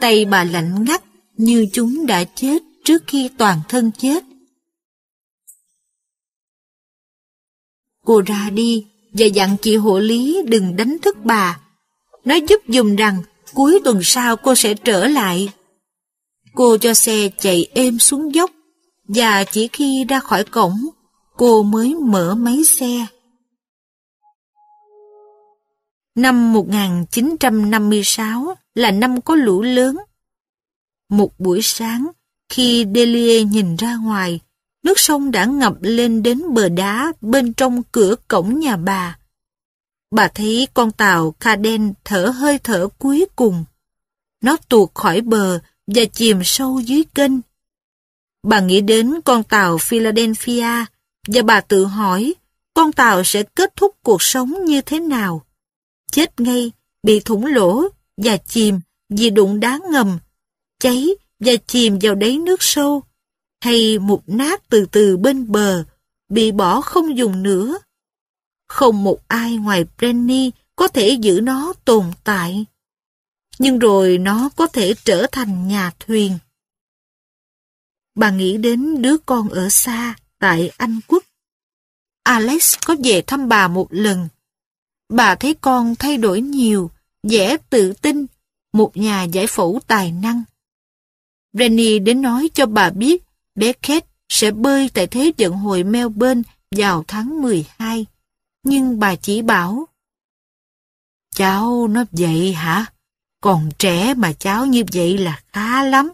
Tay bà lạnh ngắt như chúng đã chết trước khi toàn thân chết. Cô ra đi và dặn chị hộ lý đừng đánh thức bà. Nó giúp dùm rằng cuối tuần sau cô sẽ trở lại. Cô cho xe chạy êm xuống dốc và chỉ khi ra khỏi cổng cô mới mở máy xe. Năm 1956 là năm có lũ lớn. Một buổi sáng, khi Delia nhìn ra ngoài, nước sông đã ngập lên đến bờ đá bên trong cửa cổng nhà bà. Bà thấy con tàu Kha Đen thở hơi thở cuối cùng. Nó tuột khỏi bờ và chìm sâu dưới kênh. Bà nghĩ đến con tàu Philadelphia và bà tự hỏi con tàu sẽ kết thúc cuộc sống như thế nào. Chết ngay, bị thủng lỗ và chìm vì đụng đá ngầm, cháy và chìm vào đáy nước sâu hay mục nát từ từ bên bờ, bị bỏ không dùng nữa. Không một ai ngoài Brenny có thể giữ nó tồn tại. Nhưng rồi nó có thể trở thành nhà thuyền. Bà nghĩ đến đứa con ở xa, tại Anh Quốc. Alex có về thăm bà một lần. Bà thấy con thay đổi nhiều, dễ tự tin, một nhà giải phẫu tài năng. Brenny đến nói cho bà biết bé Beckett sẽ bơi tại Thế vận hội Melbourne vào tháng 12. Nhưng bà chỉ bảo, Cháu nó vậy hả? Còn trẻ mà cháu như vậy là khá lắm.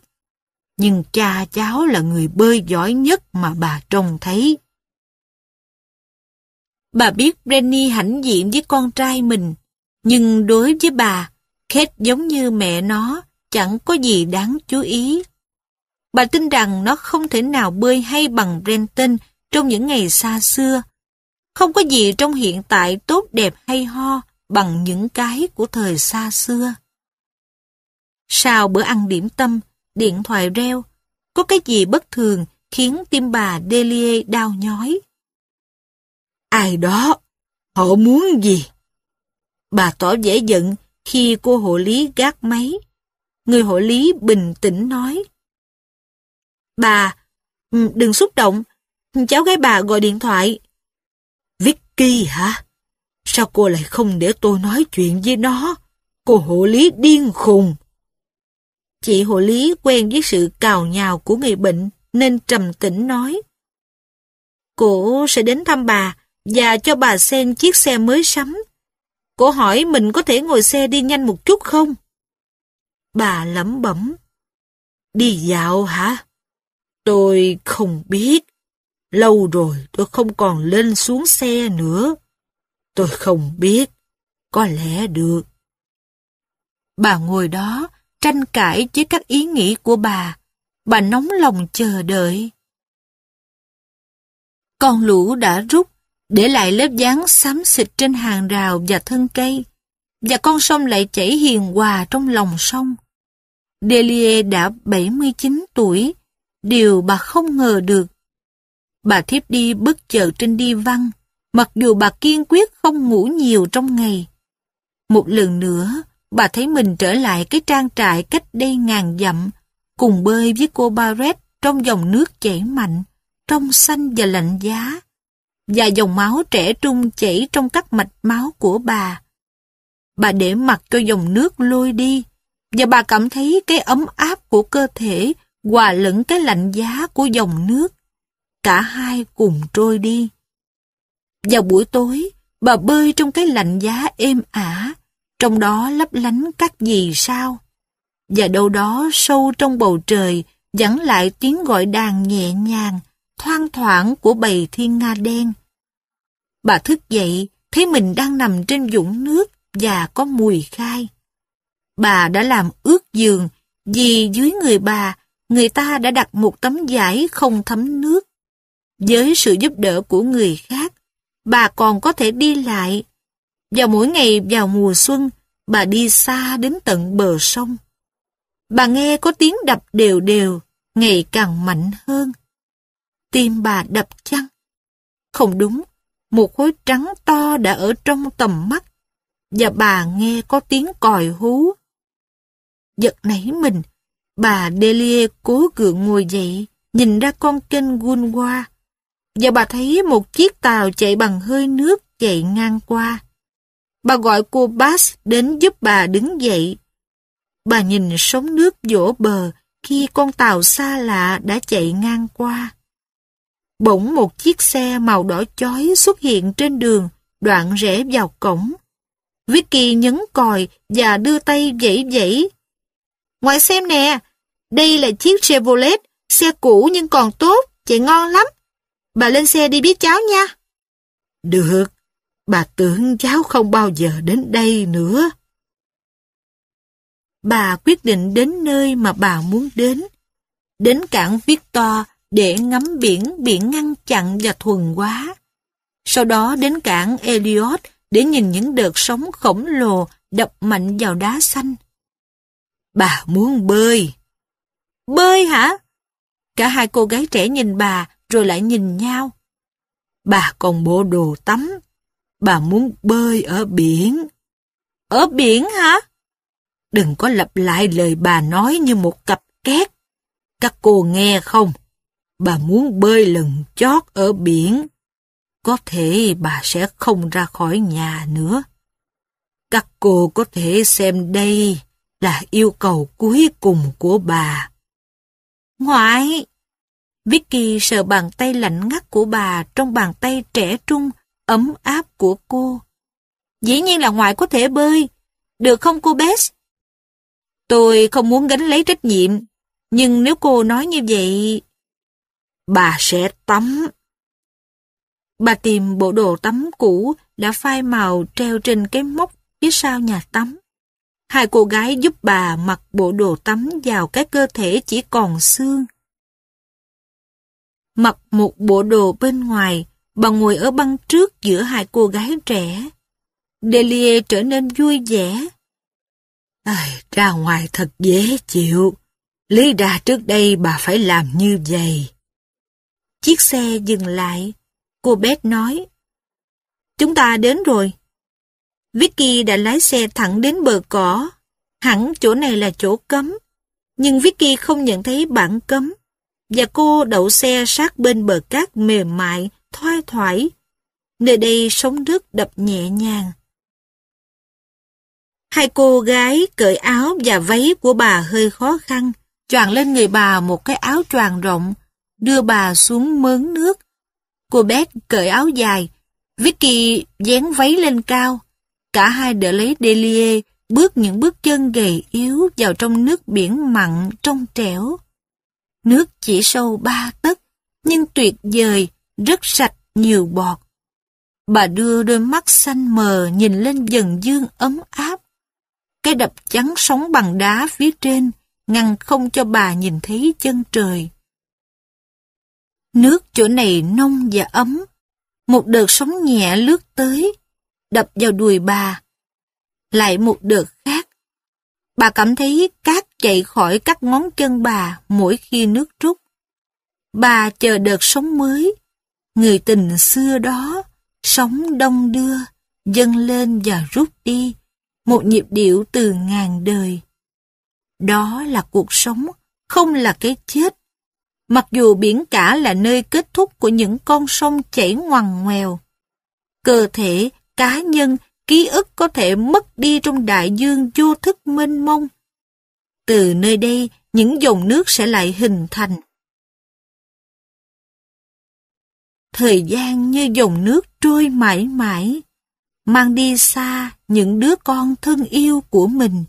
Nhưng cha cháu là người bơi giỏi nhất mà bà trông thấy. Bà biết Brenny hãnh diện với con trai mình, nhưng đối với bà, Kate giống như mẹ nó, chẳng có gì đáng chú ý. Bà tin rằng nó không thể nào bơi hay bằng Brenton trong những ngày xa xưa. Không có gì trong hiện tại tốt đẹp hay ho bằng những cái của thời xa xưa. Sau bữa ăn điểm tâm, điện thoại reo, có cái gì bất thường khiến tim bà Delia đau nhói. Ai đó, họ muốn gì? Bà tỏ vẻ giận khi cô hộ lý gác máy. Người hộ lý bình tĩnh nói. Bà, ừ, đừng xúc động, cháu gái bà gọi điện thoại. Vicky hả? Sao cô lại không để tôi nói chuyện với nó? Cô hộ lý điên khùng. Chị hộ lý quen với sự cào nhào của người bệnh nên trầm tĩnh nói. Cô sẽ đến thăm bà và cho bà xem chiếc xe mới sắm. Cô hỏi mình có thể ngồi xe đi nhanh một chút không? Bà lẩm bẩm. Đi dạo hả? Tôi không biết. Lâu rồi tôi không còn lên xuống xe nữa. Tôi không biết. Có lẽ được. Bà ngồi đó, tranh cãi với các ý nghĩ của bà. Bà nóng lòng chờ đợi. Con lũ đã rút, để lại lớp dáng xám xịt trên hàng rào và thân cây. Và con sông lại chảy hiền hòa trong lòng sông. Delia đã 79 tuổi, điều bà không ngờ được. Bà thiếp đi bất chợt trên đi văn, mặc dù bà kiên quyết không ngủ nhiều trong ngày. Một lần nữa, bà thấy mình trở lại cái trang trại cách đây ngàn dặm, cùng bơi với cô Barret trong dòng nước chảy mạnh, trong xanh và lạnh giá, và dòng máu trẻ trung chảy trong các mạch máu của bà. Bà để mặc cho dòng nước lôi đi, và bà cảm thấy cái ấm áp của cơ thể hòa lẫn cái lạnh giá của dòng nước. Cả hai cùng trôi đi. Vào buổi tối, bà bơi trong cái lạnh giá êm ả, trong đó lấp lánh các gì sao. Và đâu đó sâu trong bầu trời dẫn lại tiếng gọi đàn nhẹ nhàng, thoang thoảng của bầy thiên nga đen. Bà thức dậy, thấy mình đang nằm trên dũng nước và có mùi khai. Bà đã làm ướt giường vì dưới người bà người ta đã đặt một tấm vải không thấm nước. Với sự giúp đỡ của người khác, bà còn có thể đi lại. Và mỗi ngày vào mùa xuân, bà đi xa đến tận bờ sông. Bà nghe có tiếng đập đều đều, ngày càng mạnh hơn. Tim bà đập chăng? Không đúng, một khối trắng to đã ở trong tầm mắt, và bà nghe có tiếng còi hú. Giật nảy mình, Bà Delia cố gượng ngồi dậy, nhìn ra con kênh qua. và bà thấy một chiếc tàu chạy bằng hơi nước chạy ngang qua. Bà gọi cô Bass đến giúp bà đứng dậy. Bà nhìn sóng nước vỗ bờ khi con tàu xa lạ đã chạy ngang qua. Bỗng một chiếc xe màu đỏ chói xuất hiện trên đường, đoạn rẽ vào cổng. Vicky nhấn còi và đưa tay dãy dãy Ngoại xem nè, đây là chiếc Chevrolet, xe cũ nhưng còn tốt, chạy ngon lắm. Bà lên xe đi biết cháu nha. Được, bà tưởng cháu không bao giờ đến đây nữa. Bà quyết định đến nơi mà bà muốn đến. Đến cảng Victor để ngắm biển biển ngăn chặn và thuần quá. Sau đó đến cảng Elliot để nhìn những đợt sóng khổng lồ đập mạnh vào đá xanh. Bà muốn bơi. Bơi hả? Cả hai cô gái trẻ nhìn bà rồi lại nhìn nhau. Bà còn bộ đồ tắm. Bà muốn bơi ở biển. Ở biển hả? Đừng có lặp lại lời bà nói như một cặp két. Các cô nghe không? Bà muốn bơi lần chót ở biển. Có thể bà sẽ không ra khỏi nhà nữa. Các cô có thể xem đây là yêu cầu cuối cùng của bà. Ngoại! Vicky sờ bàn tay lạnh ngắt của bà trong bàn tay trẻ trung, ấm áp của cô. Dĩ nhiên là ngoại có thể bơi. Được không cô Bess? Tôi không muốn gánh lấy trách nhiệm, nhưng nếu cô nói như vậy... Bà sẽ tắm. Bà tìm bộ đồ tắm cũ đã phai màu treo trên cái móc phía sau nhà tắm hai cô gái giúp bà mặc bộ đồ tắm vào cái cơ thể chỉ còn xương. Mặc một bộ đồ bên ngoài, bà ngồi ở băng trước giữa hai cô gái trẻ. Delia trở nên vui vẻ. À, ra ngoài thật dễ chịu. Lý đà trước đây bà phải làm như vậy. Chiếc xe dừng lại. Cô bé nói. Chúng ta đến rồi. Vicky đã lái xe thẳng đến bờ cỏ. Hẳn chỗ này là chỗ cấm. Nhưng Vicky không nhận thấy bảng cấm. Và cô đậu xe sát bên bờ cát mềm mại, thoai thoải. Nơi đây sóng nước đập nhẹ nhàng. Hai cô gái cởi áo và váy của bà hơi khó khăn, choàng lên người bà một cái áo choàng rộng, đưa bà xuống mớn nước. Cô bé cởi áo dài, Vicky dán váy lên cao, Cả hai đỡ lấy Delia, bước những bước chân gầy yếu vào trong nước biển mặn trong trẻo. Nước chỉ sâu ba tấc, nhưng tuyệt vời, rất sạch, nhiều bọt. Bà đưa đôi mắt xanh mờ nhìn lên dần dương ấm áp. Cái đập trắng sóng bằng đá phía trên, ngăn không cho bà nhìn thấy chân trời. Nước chỗ này nông và ấm, một đợt sóng nhẹ lướt tới, đập vào đùi bà. Lại một đợt khác, bà cảm thấy cát chạy khỏi các ngón chân bà mỗi khi nước rút. Bà chờ đợt sống mới, người tình xưa đó, sống đông đưa, dâng lên và rút đi, một nhịp điệu từ ngàn đời. Đó là cuộc sống, không là cái chết. Mặc dù biển cả là nơi kết thúc của những con sông chảy ngoằn ngoèo, cơ thể cá nhân, ký ức có thể mất đi trong đại dương vô thức mênh mông. Từ nơi đây, những dòng nước sẽ lại hình thành. Thời gian như dòng nước trôi mãi mãi, mang đi xa những đứa con thân yêu của mình.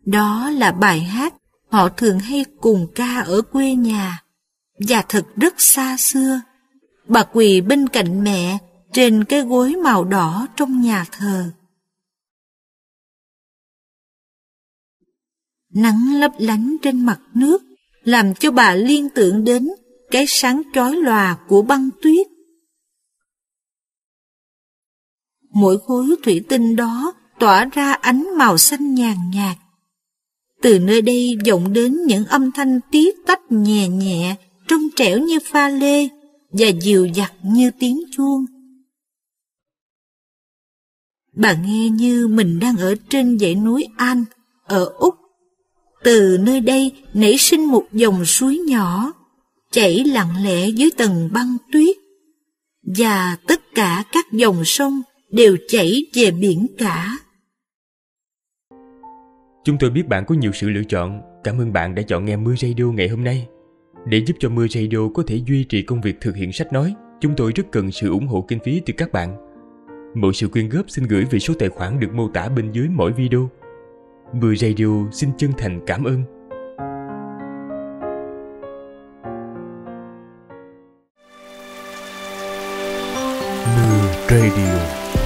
Đó là bài hát họ thường hay cùng ca ở quê nhà, và thật rất xa xưa. Bà quỳ bên cạnh mẹ trên cái gối màu đỏ trong nhà thờ. Nắng lấp lánh trên mặt nước làm cho bà liên tưởng đến cái sáng chói lòa của băng tuyết. Mỗi khối thủy tinh đó tỏa ra ánh màu xanh nhàn nhạt. Từ nơi đây vọng đến những âm thanh tí tách nhẹ nhẹ, trong trẻo như pha lê và dịu dặt như tiếng chuông. Bà nghe như mình đang ở trên dãy núi An ở Úc. Từ nơi đây nảy sinh một dòng suối nhỏ chảy lặng lẽ dưới tầng băng tuyết và tất cả các dòng sông đều chảy về biển cả. Chúng tôi biết bạn có nhiều sự lựa chọn. Cảm ơn bạn đã chọn nghe Mưa Radio ngày hôm nay. Để giúp cho Mưa Radio có thể duy trì công việc thực hiện sách nói, chúng tôi rất cần sự ủng hộ kinh phí từ các bạn. Mọi sự quyên góp xin gửi về số tài khoản được mô tả bên dưới mỗi video. Mưa Radio xin chân thành cảm ơn. Mưa Radio